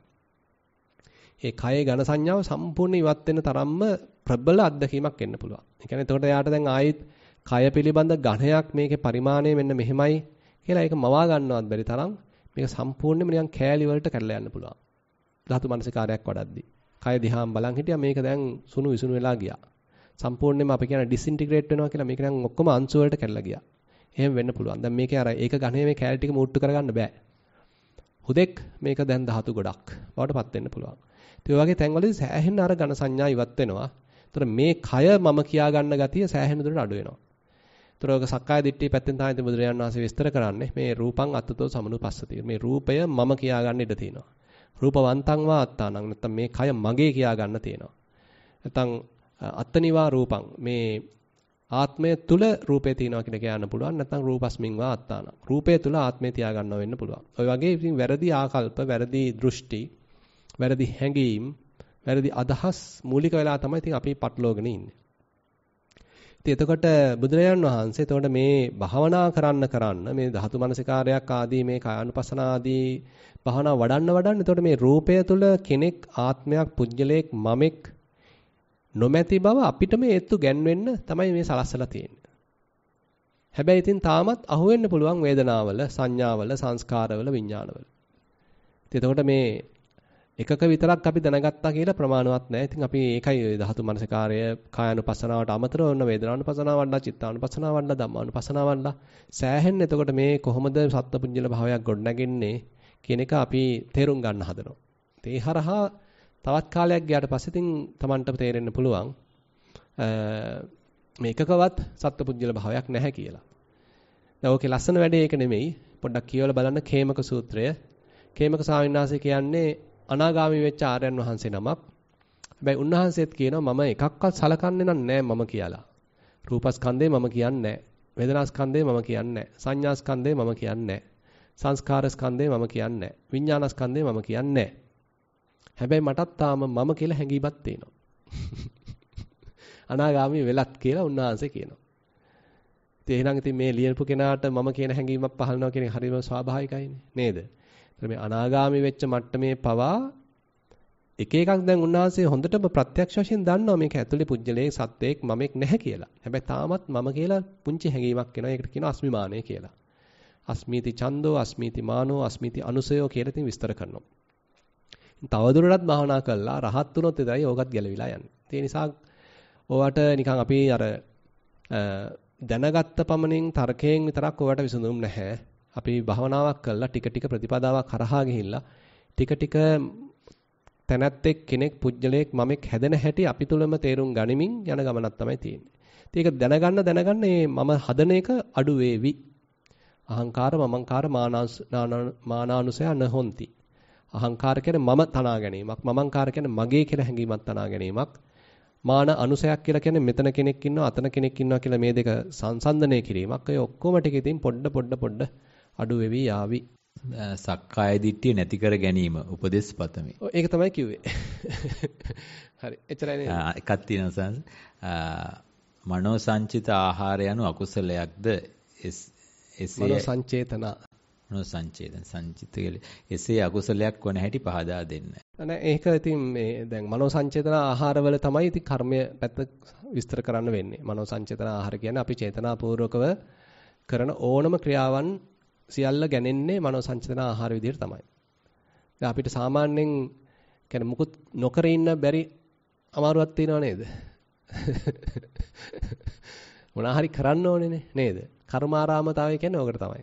ඒ කයේ ඝන සංඥාව සම්පූර්ණ ඉවත් වෙන තරම්ම ප්‍රබල අත්දැකීමක් එන්න පුළුවන්. ඒ කියන්නේ එතකොට යාට දැන් ආයෙත් කය පිළිබඳ ඝණයක් මේකේ පරිමාණය මෙන්න මෙහෙමයි කියලා ඒක මවා ගන්නවත් බැරි තරම් මේක සම්පූර්ණයෙන්ම නිකන් කෑලි වලට කැඩලා යන්න පුළුවන්. ධාතු මනසිකාරයක් වඩද්දි. කය දිහාම බලන් හිටියා මේක දැන් සුණු විසුණු වෙලා ගියා. සම්පූර්ණයෙන්ම අපි කියන ඩිස්ඉන්ටිග්‍රේට් වෙනවා කියලා මේක නම් ඔක්කොම අංශු වලට කැඩලා ගියා. එහෙම වෙන්න පුළුවන්. දැන් මේකේ අර ඒක ඝණයේ මේ කැලේ ටික මූට්ටු කරගන්න බෑ. හුදෙක් මේක දැන් ධාතු ගොඩක් බවට පත් වෙන්න පුළුවන්. ඒ වගේ තැන්වලදී සෑහෙන අර ඝන සංඥා ඉවත් වෙනවා. ඒතර මේ කය මම කියා ගන්න ගතිය සෑහෙන දුරට අඩු වෙනවා. ඒතරෝග සක්කාය දිට්ඨිය පැත්තෙන් තමයි ඉතින් බුදුරජාන් වහන්සේ විස්තර කරන්නේ මේ රූපං අත්තතෝ සමනුපස්සති. මේ රූපය මම කියා ගන්න ඉඩ තියෙනවා. රූපවන්තං වා අත්තානං නැත්තම් මේ කය මගේ කියා ගන්න තියෙනවා. නැත්තම් අත්තනිවා රූපං මේ ආත්මය තුල රූපේ තියෙනවා කියලා කියන්න පුළුවන් නැත්නම් රූපස්මින් වා අත්තාන රූපය තුල ආත්මය තියා ගන්නව වෙන්න පුළුවන් ඔය වගේ ඉතින් වැරදි ආකල්ප වැරදි දෘෂ්ටි වැරදි හැඟීම් වැරදි අදහස් මූලික වෙලා තමයි ඉතින් අපි පටලෝගෙන ඉන්නේ ඉතින් එතකොට බුදුරජාන් වහන්සේ එතකොට මේ භාවනා කරන්න කරන්න මේ ධාතු මනසිකාරයක් ආදී මේ කායानुපසන ආදී භාවනා වඩන්න වඩන්න එතකොට මේ රූපය තුල කෙනෙක් ආත්මයක් පුජ්‍යලයක් මමෙක් නොමැති බව අපිට මේ ඒත්තු ගැන්වෙන්න තමයි මේ සලස්සලා තියෙන්නේ. හැබැයි ඉතින් තාමත් අහුවෙන්න පුළුවන් වේදනාවල, සංඥාවල, සංස්කාරවල, විඥානවල. එතකොට මේ එකක විතරක් අපි දැනගත්තා කියලා ප්‍රමාණවත් නැහැ. ඉතින් අපි ඒකයි ඔය ධාතු මනසකාරය කායानुපස්සනාවට අමතරව ඔන්න වේදනානුපස්සනාවන්න, චිත්තානුපස්සනාවන්න, ධම්මානුපස්සනාවන්න සෑහෙන්න. එතකොට මේ කොහොමද සත්පුඤ්ජල භාවයක් ගොඩනගන්නේ කියන එක අපි තේරුම් ගන්න හදනවා. ඒ හරහා තවත් කාලයක් ගියාට පස්සේ ඉතින් Tamanට තේරෙන්න පුළුවන් මේකකවත් සත්පුඤ්ජල භාවයක් නැහැ කියලා. දැන් ඕකේ ලස්සන වැඩේ ඒක නෙමෙයි. පොඩ්ඩක් කියවලා බලන්න කේමක සූත්‍රය. කේමක සාවින්නාසය කියන්නේ අනාගාමී වෙච්ච ආර්යයන් වහන්සේ නමක්. හැබැයි උන්වහන්සේත් කියනවා මම එකක්වත් සලකන්නේ නැහැ මම කියලා. රූපස්කන්ධේ මම කියන්නේ නැහැ. වේදනාස්කන්ධේ මම කියන්නේ නැහැ. සංඥාස්කන්ධේ මම කියන්නේ නැහැ. සංස්කාරස්කන්ධේ මම කියන්නේ නැහැ. විඥානස්කන්ධේ මම කියන්නේ නැහැ. හැබැයි මටත් තාම මම කියලා හැඟීමක් තියෙනවා. අනාගාමී වෙලත් කියලා උන්වහන්සේ කියනවා. ඉතින් එහෙනම් ඉතින් මේ ලියනපු කෙනාට මම කියන හැඟීමක් පහළනවා කියන එක හරිම ස්වාභාවිකයිනේ නේද? මේ අනාගාමි වෙච්ච මට්ටමේ පවා එක එකක් දැන් උන්වහන්සේ හොඳටම ප්‍රත්‍යක්ෂ වශයෙන් දන්නවා මේක ඇතුලේ පුජ්‍යලේ සත්වයක් මමෙක් නැහැ කියලා. හැබැයි තාමත් මම කියලා පුංචි හැඟීමක් එනවා. ඒකට කියනවා අස්මිමානය කියලා. අස්මීති ඡන්தோ අස්මීති මානෝ අස්මීති අනුසයෝ කියලා තින් විස්තර කරනවා. තවදුරටත් භාවනා කළා රහත් වුණොත් එදයි ඕකත් ගැලවිලා යන්නේ. ඒ නිසා ඔයාට නිකන් අපි අර දැනගත්ත පමණින් තර්කයෙන් විතරක් ඔයාට විසඳුම් නැහැ. අපි භවනාවක් කළා ටික ටික ප්‍රතිපදාවක් හරහා ගිහිල්ලා ටික ටික තැනැත්තෙක් කෙනෙක් පුජ්‍යලයක් මමෙක් හැදෙන හැටි අපි තුලම තේරුම් ගනිමින් යන ගමනක් තමයි තියෙන්නේ. ඒක දැනගන්න දැනගන්න මේ මම හදන එක අඩු වේවි. අහංකාර මමංකාර මානානුසය නහොಂತಿ. අහංකාර කියන්නේ මම තනා ගැනීමක් මමංකාර කියන්නේ මගේ කියලා හැඟීමක් තනා ගැනීමක් මාන අනුසයක් කියලා කියන්නේ මෙතන කෙනෙක් ඉන්නවා අතන කෙනෙක් ඉන්නවා කියලා මේ දෙක සංසන්දනය කිරීමක් ඔය ඔක්කොම ටික ඉතින් පොඩ පොඩ පොඩ අඩු වෙවි ආවි. සක්කාය දිට්ඨිය නැති කර ගැනීම උපදෙස් පතමි. ඒක තමයි කිව්වේ. හරි. එතරම් නේද? එකක් තියෙනවා සංස්. මනෝ සංචිත ආහාර යනු අකුසලයක්ද? එසේ මනෝ සංචේතන මනෝ සංචේතන සංචිත එසේ අකුසලයක් වන හැටි පහදා දෙන්න. නැහැ ඒක ඉතින් මේ දැන් මනෝ සංචේතන ආහාරවල තමයි ඉතින් කර්මය පැත්ත විස්තර කරන්න වෙන්නේ. මනෝ සංචේතන ආහාර කියන්නේ අපි චේතනාපූර්වකව කරන ඕනම ක්‍රියාවන් සියල්ල ගැනෙන්නේ මනෝ සංචේතන ආහාර විදිහට තමයි. දැන් අපිට සාමාන්‍යයෙන් කියන්නේ මුකුත් නොකර ඉන්න බැරි අමාරුවක් තියෙනව නේද? මොනා හරි කරන්න ඕනේනේ නේද? කර්මාරාමතාවය කියන්නේ ඕකට තමයි.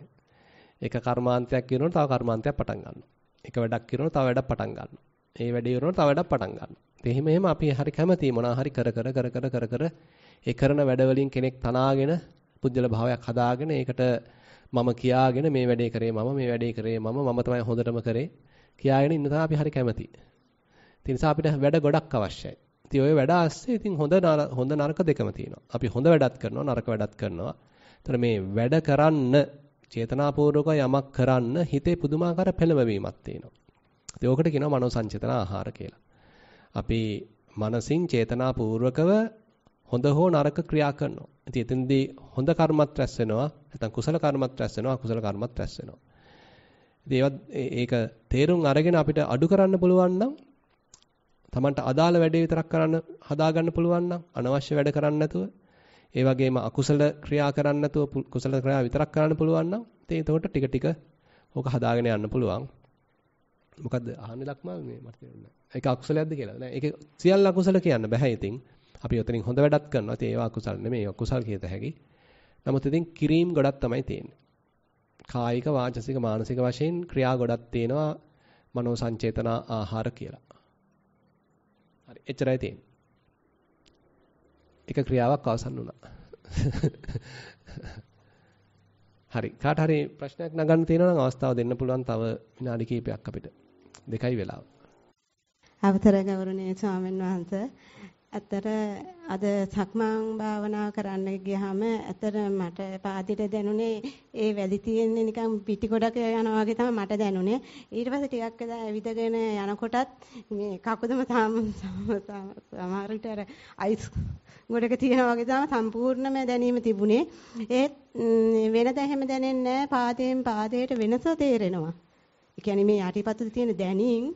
එක කර්මාන්තයක් කියනොත් තව කර්මාන්තයක් පටන් ගන්නවා. එක වැඩක් කියනොත් තව වැඩක් පටන් ගන්නවා. ඒ වැඩේ කරනකොට තව වැඩක් පටන් ගන්නවා. ඉතින් එහෙම එහෙම අපි හරි කැමති මොනවා හරි කර කර කර කර කර කර ඒ කරන වැඩ වලින් කෙනෙක් තනාගෙන පුජ්‍යල භාවයක් හදාගෙන ඒකට මම කියාගෙන මේ වැඩේ කරේ මම මේ වැඩේ කරේ මම මම තමයි හොඳටම කරේ කියාගෙන ඉන්න තමයි අපි හරි කැමති. ඒ නිසා අපිට වැඩ ගොඩක් අවශ්‍යයි. ඉතින් ওই වැඩ ASCII ඉතින් හොඳ හොඳ නරක දෙකම තියෙනවා. අපි හොඳ වැඩත් කරනවා නරක වැඩත් කරනවා. ඒතර මේ වැඩ කරන්න චේතනාපූර්වක යමක් කරන්න හිතේ පුදුමාකාර පෙළඹවීමක් තියෙනවා. ඉතින් ඕකට කියනවා මනෝ සංචේතන ආහාර කියලා. අපි මනසින් චේතනාපූර්වකව හොඳ හෝ නරක ක්‍රියා කරනවා. ඉතින් එතෙන්දී හොඳ කර්මත් රැස් වෙනවා, නැත්නම් කුසල කර්මත් රැස් වෙනවා, අකුසල කර්මත් රැස් වෙනවා. ඉතින් ඒක තේරුම් අරගෙන අපිට අඩු කරන්න පුළුවන් නම් Tamanට අදාළ වැඩේ විතරක් කරන්න හදාගන්න පුළුවන් නම් අනවශ්‍ය වැඩ කරන්නේ නැතුව ඒ වගේම අකුසල ක්‍රියා කරන්නේ නැතුව කුසල ක්‍රියා විතරක් කරන්න පුළුවන් නම් ඉතින් එතකොට ටික ටික ඕක හදාගෙන යන්න පුළුවන්. මොකද්ද අහන්නේ ලක්මාව මේ මට තේරුණා. ඒක අකුසලයක්ද කියලා. නෑ ඒක සියල්ල අකුසල කියන්න බෑ ඉතින්. අපි ඔතනින් හොඳ වැඩක් කරනවා. ඉතින් ඒවා අකුසල් නෙමෙයි. ඒවා කුසල් කියත හැකි. නමුත් ඉතින් කිරීම් ගොඩක් තමයි තියෙන්නේ. කායික, වාචසික, මානසික වශයෙන් ක්‍රියා ගොඩක් තියෙනවා. මනෝ සංචේතන ආහාර කියලා. හරි. එච්චරයි තියෙන්නේ. එක ක්‍රියාවක් අවසන් වුණා. හරි. කාට හරි ප්‍රශ්නයක් නගන්න තියෙනවා නම් අවස්ථාව දෙන්න පුළුවන් තව විනාඩි කිහිපයක් අපිට. දෙකයි වෙලාව. අවතර ගෞරවනීය ස්වාමීන් වහන්සේ ඇතර අද සක්මන් භාවනා කරන්න ගියාම ඇතර මට පාදිට දැනුනේ ඒ වැලි තියෙන්නේ නිකන් පිටි ගොඩක යනවා වගේ තමයි මට දැනුනේ ඊට පස්සේ ටිකක් වෙලා ඇවිදගෙන යනකොටත් මේ කකුදම සමහර විට අර අයිස් ගොඩක තියෙනවා වගේ තමයි සම්පූර්ණම දැනීම තිබුණේ ඒත් වෙනද එහෙම දැනෙන්නේ නැහැ පාදයෙන් පාදයට වෙනස තේරෙනවා ඒ කියන්නේ මේ යටිපතුල තියෙන දැනීම්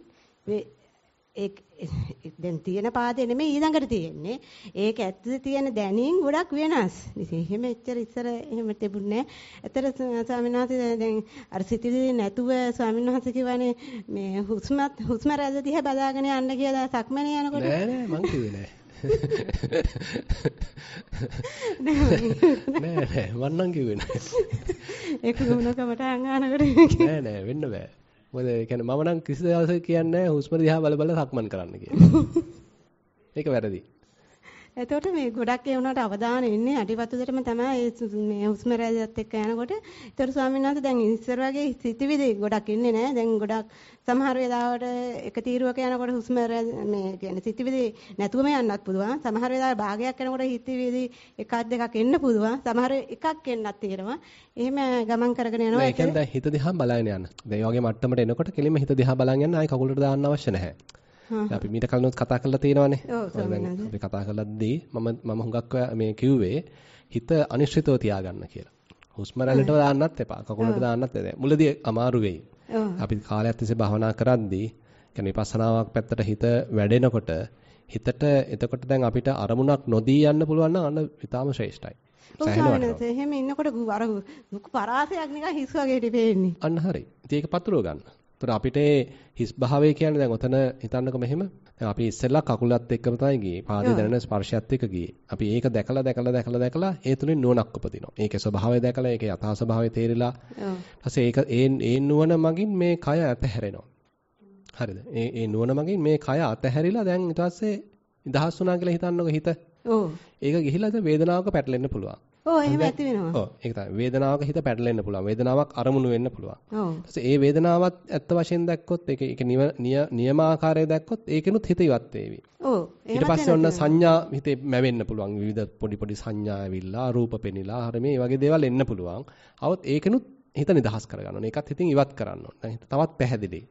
ඒ දැන් තියෙන පාදේ නෙමෙයි ඊළඟට තියෙන්නේ. ඒක ඇත්තද තියෙන දැනීම් ගොඩක් වෙනස්. ඉතින් එහෙම එච්චර ඉස්සර එහෙම තිබුණේ නැහැ. ඇතර ස්වාමීන් වහන්සේ දැන් අර සිතිවිලි නැතුව ස්වාමීන් වහන්සේ කියවනේ මේ හුස්මත් හුස්ම රැල්ල දිහා බලාගෙන යන්න කියලා සක්මනේ යනකොට නෑ නෑ මං කිව්වේ නෑ. නෑ නෑ මන්නම් කිව්වේ නෑ. ඒක ගුණකමට අංගානකට නෑ නෑ වෙන්න බෑ. මොකද ඒ කියන්නේ මම නම් කිසි දවසක කියන්නේ නැහැ හුස්ම දිහා බල බල සක්මන් කරන්න කියලා. ඒක වැරදි. එතකොට මේ ගොඩක් ඒ වුණාට අවධානය ඉන්නේ අඩිවතුදටම තමයි මේ හුස්ම රැල්ලත් එක්ක යනකොට. එතකොට ස්වාමීන් වහන්සේ දැන් ඉස්සර වගේ සිතිවිලි ගොඩක් ඉන්නේ නෑ. දැන් ගොඩක් සමහර වෙලාවට එක තීරුවක යනකොට හුස්ම මේ කියන්නේ සිතිවිලි නැතුවම යන්නත් පුළුවන්. සමහර වෙලාවට භාගයක් යනකොට හිතවිලි එකක් දෙකක් එන්න පුළුවන්. සමහර එකක් එන්නත් තියෙනවා. එහෙම ගමන් කරගෙන යනවා. ඒ කියන්නේ හිත දිහා බලාගෙන යන්න. දැන් වගේ මට්ටමට එනකොට කෙලින්ම හිත දිහා බලන් යන්න ආයි කකුලට දාන්න අවශ්‍ය නැහැ. අපි මීට කලිනුත් කතා කරලා තියෙනවානේ. අපි කතා කරලා දී මම මම හුඟක් මේ කිව්වේ හිත අනිශ්චිතව තියාගන්න කියලා. හුස්ම රැල්ලට දාන්නත් එපා. කකුලට දාන්නත් එපා. මුලදී අමාරු වෙයි. අපි කාලයක් තිස්සේ භවනා කරද්දී يعني විපස්සනාවක් පැත්තට හිත වැඩෙනකොට හිතට එතකොට දැන් අපිට අරමුණක් නොදී යන්න පුළුවන් නම් අන්න ඊටාම ශ්‍රේෂ්ඨයි. සෑහෙනවට. එහෙම ඉන්නකොට අර දුක් පරාසයක් නිකන් හිස් වගේ ඉතිපෙන්නේ. අන්න හරි. ඉතින් ඒක පතුරව ගන්න. ඒතර අපිට හිස් භාවය කියන්නේ දැන් ඔතන හිතන්නකෝ මෙහෙම. දැන් අපි ඉස්සෙල්ලා කකුලත් එක්කම තමයි ගියේ. පාදේ දැනෙන ස්පර්ශයත් එක්ක ගියේ. අපි ඒක දැකලා දැකලා දැකලා දැකලා ඒ තුලින් නුවණක් උපදිනවා. ඒකේ ස්වභාවය දැකලා ඒකේ යථා ස්වභාවය තේරිලා. ඊපස්සේ ඒක ඒ ඒ නුවණ මගින් මේ කය අතහැරෙනවා. හරිද? ඒ ඒ නුවණ මගින් මේ කය අතහැරිලා දැන් ඊට පස්සේ නිදහස් වුණා කියලා හිතන්නකෝ හිත. ඔව්. ඒක ගිහිලා දැන් වේදනාවක පැටලෙන්න පුළුවන්. ඔව් එහෙම ඇති වෙනවා. ඔව් ඒක තමයි. වේදනාවක හිත පැටලෙන්න පුළුවන්. වේදනාවක් අරමුණු වෙන්න පුළුවන්. ඔව්. ඒ වේදනාවත් ඇත්ත වශයෙන් දැක්කොත් ඒක ඒක නියමාකාරය දැක්කොත් ඒකෙනුත් හිත ඉවත් වේවි. ඔව්. ඊට පස්සේ ඔන්න සංඥා හිතේ මැවෙන්න පුළුවන්. විවිධ පොඩි පොඩි සංඥා ඇවිල්ලා, රූප පෙනිලා, හර මේ වගේ දේවල් එන්න පුළුවන්. අවත් ඒකෙනුත් හිත නිදහස් කරගන්න ඕනේ. ඒකත් හිතින් ඉවත් කරන්න ඕනේ. දැන් හිත තවත් පැහැදිලි.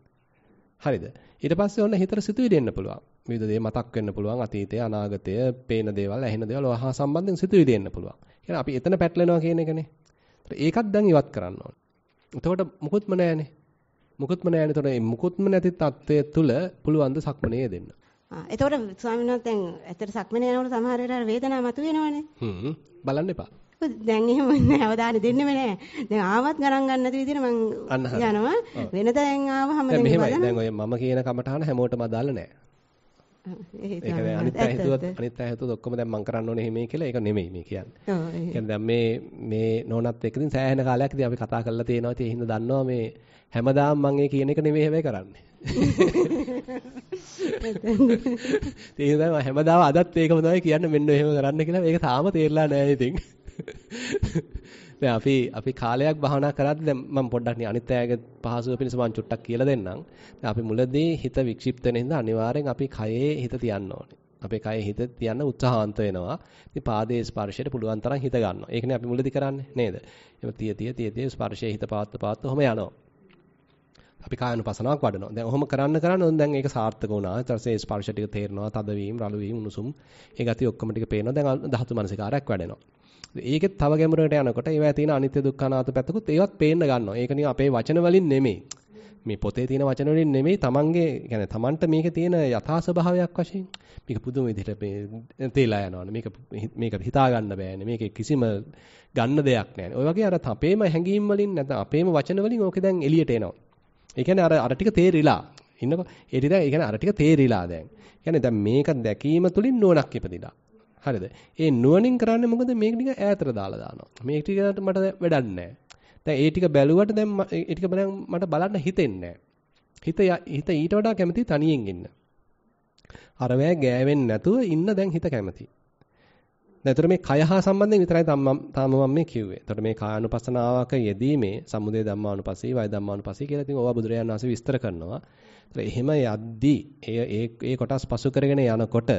හරිද? ඊට පස්සේ ඔන්න හිතට සිතුවිලි එන්න පුළුවන්. විවිධ දේ මතක් වෙන්න පුළුවන්. අතීතය, අනාගතය, පේන දේවල්, ඇහෙන දේවල් ඔහා සම්බන්ධයෙන් සිතුවිලි එන්න පුළුවන්. කියලා අපි එතන පැටලෙනවා කියන එකනේ. ඒකත් දැන් ඉවත් කරන්න ඕනේ. එතකොට මුකුත්ම නැහැනේ. මුකුත්ම නැහැනේ. එතකොට මේ මුකුත්ම නැති తත්වයේ තුල පුළුවන් ද සක්මනේ දෙන්න. ආ එතකොට ස්වාමීන් වහන්සේ දැන් ඇත්තට සක්මනේ යනකොට සමහර වෙලාවට වේදනාව මතුවෙනවනේ. හ්ම් බලන්න එපා. දැන් එහෙම නැවදාන දෙන්නෙම නෑ. දැන් ආවත් ගණන් ගන්න නැති විදිහට මම යනවා. වෙනදා දැන් ආවම දැන් බලන්න. දැන් ඔය මම කියන කමටහන හැමෝටම අදාළ නෑ. ඒක අනිත් අය හිතුවත් අනිත් අය හිතුවත් ඔක්කොම දැන් මම කරන්න ඕනේ එහෙමයි කියලා ඒක නෙමෙයි මේ කියන්නේ. ඔව් ඒ කියන්නේ දැන් මේ මේ නෝනත් එක්ක ඉතින් සෑහෙන කාලයක් ඉතින් අපි කතා කරලා තියෙනවා ඉතින් ඒ හින්දා දන්නවා මේ හැමදාම මම ඒ කියන එක නෙමෙයි හැබැයි කරන්නේ. ඒ හින්දා හැමදාම අදත් ඒකම තමයි කියන්නේ මෙන්න එහෙම කරන්න කියලා මේක තාම තේරලා නැහැ ඉතින්. දැන් අපි අපි කාලයක් භාවනා කරද්දී දැන් මම පොඩ්ඩක් නේ අනිත් අයගේ පහසුව පිණිස මම චුට්ටක් කියලා දෙන්නම්. දැන් අපි මුලදී හිත වික්ෂිප්ත වෙන හින්දා අනිවාර්යෙන් අපි කයේ හිත තියන්න ඕනේ. අපේ කයේ හිත තියන්න උත්සාහන්ත වෙනවා. ඉතින් පාදයේ ස්පර්ශයට පුළුවන් තරම් හිත ගන්නවා. ඒකනේ අපි මුලදී කරන්නේ නේද? එහෙම තිය තිය තිය තිය ස්පර්ශයේ හිත පාත්ත පාත්ත ඔහම යනවා. අපි කායනුපසනාවක් වඩනවා. දැන් ඔහොම කරන්න කරන්න ඕන දැන් ඒක සාර්ථක වුණා. ඊට පස්සේ ස්පර්ශ ටික තේරෙනවා, තදවීම, රළු වීම, උණුසුම්. ඒ ගතිය ඔක්කොම ටික පේනවා. දැන් ධාතු මනසිකාරයක් වැඩෙනවා. ඒකෙත් තව ගැඹුරකට යනකොට ඒවා තියෙන අනිත්‍ය දුක්ඛ අනාත්ම පැත්තකුත් ඒවත් පේන්න ගන්නවා. ඒක නිකන් අපේ වචන වලින් නෙමෙයි. මේ පොතේ තියෙන වචන වලින් නෙමෙයි තමන්ගේ يعني තමන්ට මේකේ තියෙන යථා ස්වභාවයක් වශයෙන් මේක පුදුම විදිහට මේ තේලා යනවානේ මේක මේක හිතා ගන්න බෑනේ මේකේ කිසිම ගන්න දෙයක් නැහැ. ඔය වගේ අර අපේම හැඟීම් වලින් නැත්නම් අපේම වචන වලින් ඕකේ දැන් එළියට එනවා. ඒ කියන්නේ අර අර ටික තේරිලා ඉන්නකෝ ඒ ටික ඒ කියන්නේ අර ටික තේරිලා දැන්. يعني දැන් මේක දැකීම තුලින් නුවණක් ඉපදිලා. හරිද? ඒ නුවණින් කරන්නේ මොකද මේක ටික ඈතට දාලා දානවා. මේ ටික මට වැඩක් නැහැ. දැන් ඒ ටික බැලුවට දැන් ඒ ටික බලන් මට බලන්න හිතෙන්නේ හිත හිත ඊට වඩා කැමති තනියෙන් ඉන්න. අරවැය ගෑවෙන්නේ නැතුව ඉන්න දැන් හිත කැමති. දැන් මේ කය හා සම්බන්ධයෙන් විතරයි තාම මම මේ කිව්වේ. එතකොට මේ කායानुපසනාවක යෙදීමේ සමුදේ ධම්මානුපසී වය ධම්මානුපසී කියලා ඉතින් ඕවා බුදුරජාණන් වහන්සේ විස්තර කරනවා. එතකොට එහෙම යද්දී ඒ ඒ කොටස් පසු කරගෙන යනකොට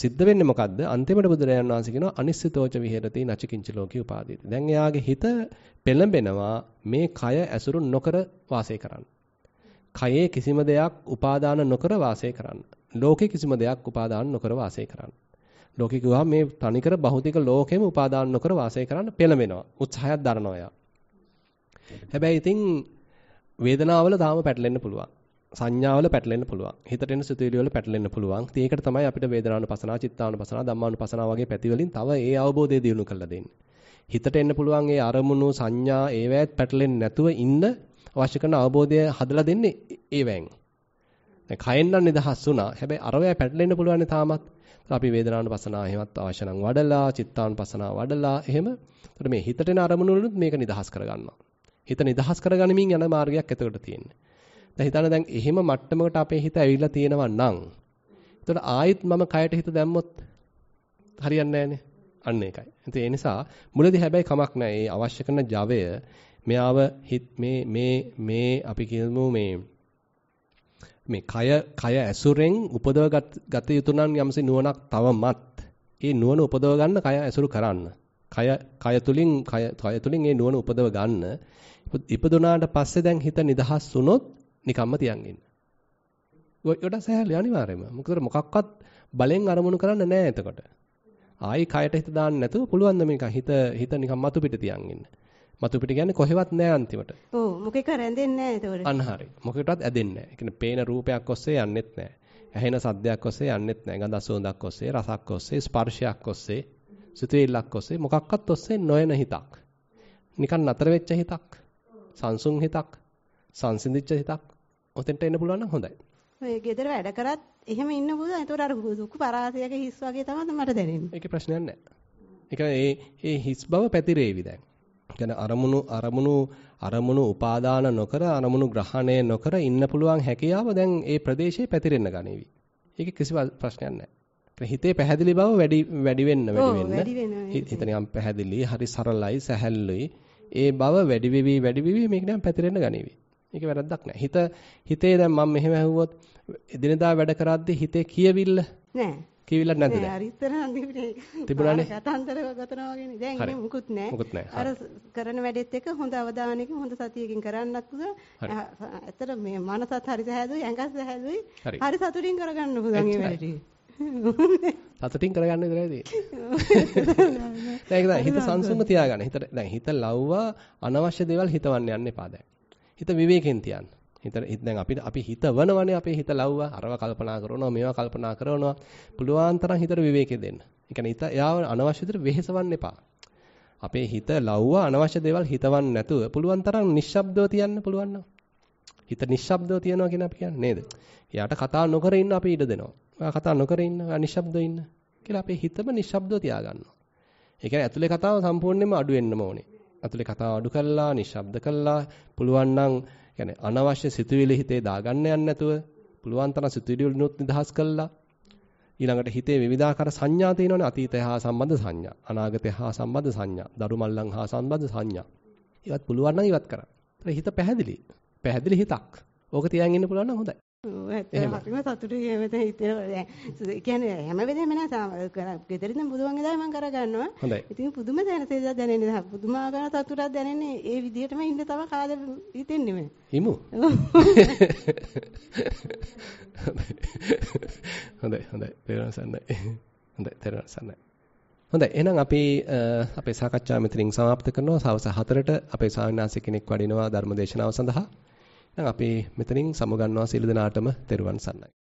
සිද්ධ වෙන්නේ මොකද්ද? අන්තිමට බුදුරජාණන් වහන්සේ කියනවා අනිස්සතෝච විහෙරති නචකින්ච ලෝකේ උපාදීති. දැන් එයාගේ හිත පෙළඹෙනවා මේ කය ඇසුරු නොකර වාසය කරන්න. කයේ කිසිම දෙයක් උපාදාන නොකර වාසය කරන්න. ලෝකේ කිසිම දෙයක් උපාදාන නොකර වාසය කරන්න. ලෝකේ කිව්වහම මේ තනිකර භෞතික ලෝකෙම උපාදාන නොකර වාසය කරන්න පෙළඹෙනවා. උත්සාහයක් දරනවා එයා. හැබැයි ඉතින් වේදනාවල තාම පැටලෙන්න පුළුවන්. සංඥාවල පැටලෙන්න පුළුවන්. හිතට එන සිතුවිලි වල පැටලෙන්න පුළුවන්. ඉතින් ඒකට තමයි අපිට වේදනානුපසනාව, චිත්තානුපසනාව, ධම්මානුපසනාව වගේ පැතිවලින් තව ඒ අවබෝධය දියුණු කරලා දෙන්නේ. හිතට එන්න පුළුවන් ඒ අරමුණු, සංඥා, ඒවැත් පැටලෙන්නේ නැතුව ඉන්න අවශ්‍ය කරන අවබෝධය හදලා දෙන්නේ ඒවෙන්. දැන් කයෙන් නම් නිදහස් වුණා. හැබැයි අරවැය පැටලෙන්න පුළුවන් තාමත්. අපි වේදනාන පසනාව එහෙමත් අවශ්‍ය නම් වඩලා, චිත්තාන පසනාව වඩලා එහෙම. එතකොට මේ හිතට එන අරමුණු වලින් මේක නිදහස් කරගන්නවා. හිත නිදහස් කරගනිමින් යන මාර්ගයක් එතකොට තියෙන්නේ. දැන් හිතන්න දැන් එහෙම මට්ටමකට අපේ හිත ඇවිල්ලා තියෙනවා නම් එතකොට ආයෙත් මම කයට හිත දැම්මොත් හරියන්නේ නැහනේ. අන්න ඒකයි. ඉතින් ඒ නිසා මුලදී හැබැයි කමක් නැහැ. ඒ අවශ්‍ය කරන ජවය මෙයාව හිත මේ මේ මේ අපි කියමු මේ මේ කය කය ඇසුරෙන් උපදව ගත යුතු නම් යම්සි නුවණක් තවමත් ඒ නුවණ උපදව ගන්න කය ඇසුරු කරන්න. කය කය තුලින් කය කය තුලින් ඒ නුවණ උපදව ගන්න. ඉපදුනාට පස්සේ දැන් හිත නිදහස් වුණොත් නිකම්ම තියන් ඉන්න. ගොඩක් සහැල්ලු අනිවාර්යයෙන්ම. මොකද මොකක්වත් බලෙන් අරමුණු කරන්න නෑ එතකොට. ආයි කයට හිත දාන්න නැතුව පුළුවන් ද මේක හිත හිත නිකම් මතු පිට තියන් ඉන්න. මතු පිට කියන්නේ කොහෙවත් නෑ අන්තිමට. ඔව් මොකෙක රැඳෙන්නේ නෑ ඒතකොට. අනහරි. මොකකටවත් ඇදෙන්නේ නෑ. ඒ කියන්නේ පේන රූපයක් ඔස්සේ යන්නෙත් නෑ. ඇහෙන සද්දයක් ඔස්සේ යන්නෙත් නෑ. ගඳ සුවඳක් ඔස්සේ, රසක් ඔස්සේ, ස්පර්ශයක් ඔස්සේ, සිතුවිල්ලක් ඔස්සේ මොකක්වත් ඔස්සේ නොයන හිතක්. නිකන් නතර වෙච්ච හිතක්. සංසුන් හිතක්. සංසිඳිච්ච හිතක්. ඔතෙන්ට එන්න පුළුවන් නම් හොඳයි. ඔය ගෙදර වැඩ කරත් එහෙම ඉන්න පුළුවන්. ඒතකොට අර දුක් පරාසයක හිස් වගේ තමයි මට දැනෙන්නේ. ඒකේ ප්‍රශ්නයක් නැහැ. ඒ කියන්නේ ඒ ඒ හිස් බව පැතිරේවි දැන්. කියන්නේ අරමුණු අරමුණු අරමුණු උපාදාන නොකර අරමුණු ග්‍රහණය නොකර ඉන්න පුළුවන් හැකියාව දැන් ඒ ප්‍රදේශයේ පැතිරෙන්න ගනීවි. ඒක කිසි ප්‍රශ්නයක් නැහැ. හිතේ පැහැදිලි බව වැඩි වැඩි වෙන්න වැඩි වෙන්න. හිත නිකන් පැහැදිලි, හරි සරලයි, සැහැල්ලුයි. ඒ බව වැඩි වෙවි වැඩි වෙවි මේක නම් පැතිරෙන්න ගනීවි. ඒක වැරද්දක් නෑ. හිත හිතේ දැන් මම මෙහෙම ඇහුවොත් එදිනදා වැඩ කරද්දී හිතේ කියවිල්ල නෑ. කියවිල්ලක් නැද්ද? නෑ. හරි ඉතර හන්දිපිටේ. තිබුණානේ. කතාන්තර ගතනවා වගේනේ. දැන් ඉන්නේ මුකුත් නෑ. මුකුත් නෑ. අර කරන වැඩෙත් එක හොඳ අවධානයකින් හොඳ සතියකින් කරන්නත් පුළ. ඇත්තට මේ මනසත් හරි සහැදුයි, ඇඟත් සහැදුයි. හරි සතුටින් කරගන්න පුළුවන් මේ වැඩේ. සතුටින් කරගන්න විතරයි තියෙන්නේ. දැන් හිත සංසුන්ව තියාගන්න. හිත දැන් හිත ලව්වා අනවශ්‍ය දේවල් හිතවන්න යන්න එපා දැන්. හිත විවේකයෙන් තියන්න. හිත දැන් අපිට අපි හිතවනවනේ අපේ හිත ලව්වා අරව කල්පනා කරනවා මේවා කල්පනා කරනවා පුළුවන් තරම් හිතට විවේකයෙන් දෙන්න. ඒ කියන්නේ හිත එයාව අනවශ්‍ය විදිහට වෙහෙසවන්න එපා. අපේ හිත ලව්වා අනවශ්‍ය දේවල් හිතවන්න නැතුව පුළුවන් තරම් නිශ්ශබ්දව තියන්න පුළුවන් නම්. හිත නිශ්ශබ්දව තියනවා කියන අපි කියන්නේ නේද? එයාට කතා නොකර ඉන්න අපි ඉඩ දෙනවා. ඔයා කතා නොකර ඉන්න, ඔයා නිශ්ශබ්දව ඉන්න කියලා අපේ හිතම නිශ්ශබ්දව තියාගන්නවා. ඒ කියන්නේ ඇතුලේ කතාව සම්පූර්ණයෙන්ම අඩු වෙන්නම ඕනේ. ඇතුලේ කතාව අඩු කළා, නිශ්ශබ්ද කළා. පුළුවන් නම් يعني අනවශ්‍ය සිතුවිලි හිතේ දාගන්න යන්නේ නැතුව පුළුවන් තරම් සිතුවිලි වලිනුත් නිදහස් කළා. ඊළඟට හිතේ විවිධාකාර සංඥා තියෙනවනේ අතීතය හා සම්බන්ධ සංඥා, අනාගතය හා සම්බන්ධ සංඥා, දරු මල්ලන් හා සම්බන්ධ සංඥා. ඒවත් පුළුවන් නම් ඉවත් කරන්න. හිත පැහැදිලි. පැහැදිලි හිතක්. ඕක තියන් ඉන්න පුළුවන් නම් හොඳයි. හරිම සතුටුයි එහෙම හිතෙනවා දැන් ඒ කියන්නේ හැම වෙලේම නෑ සාම ගෙදරින් නම් බුදුන් එදායි මම කරගන්නවා ඉතින් පුදුම දැනසේද දැනෙන්නේ පුදුමාකාර සතුටක් දැනෙන්නේ ඒ විදිහටම ඉන්න තම කාද හිතෙන්නේ මම හිමු හොඳයි හොඳයි පෙරසන්නයි හොඳයි පෙරසන්නයි හොඳයි එහෙනම් අපි අපේ සාකච්ඡාව මෙතනින් સમાપ્ત කරනවා සවස් 4ට අපේ ස්වාමීන් වහන්සේ කෙනෙක් වඩිනවා ධර්මදේශනාව සඳහා දැන් අපි මෙතනින් සමුගන්නවා සියලු දෙනාටම තෙරුවන් සරණයි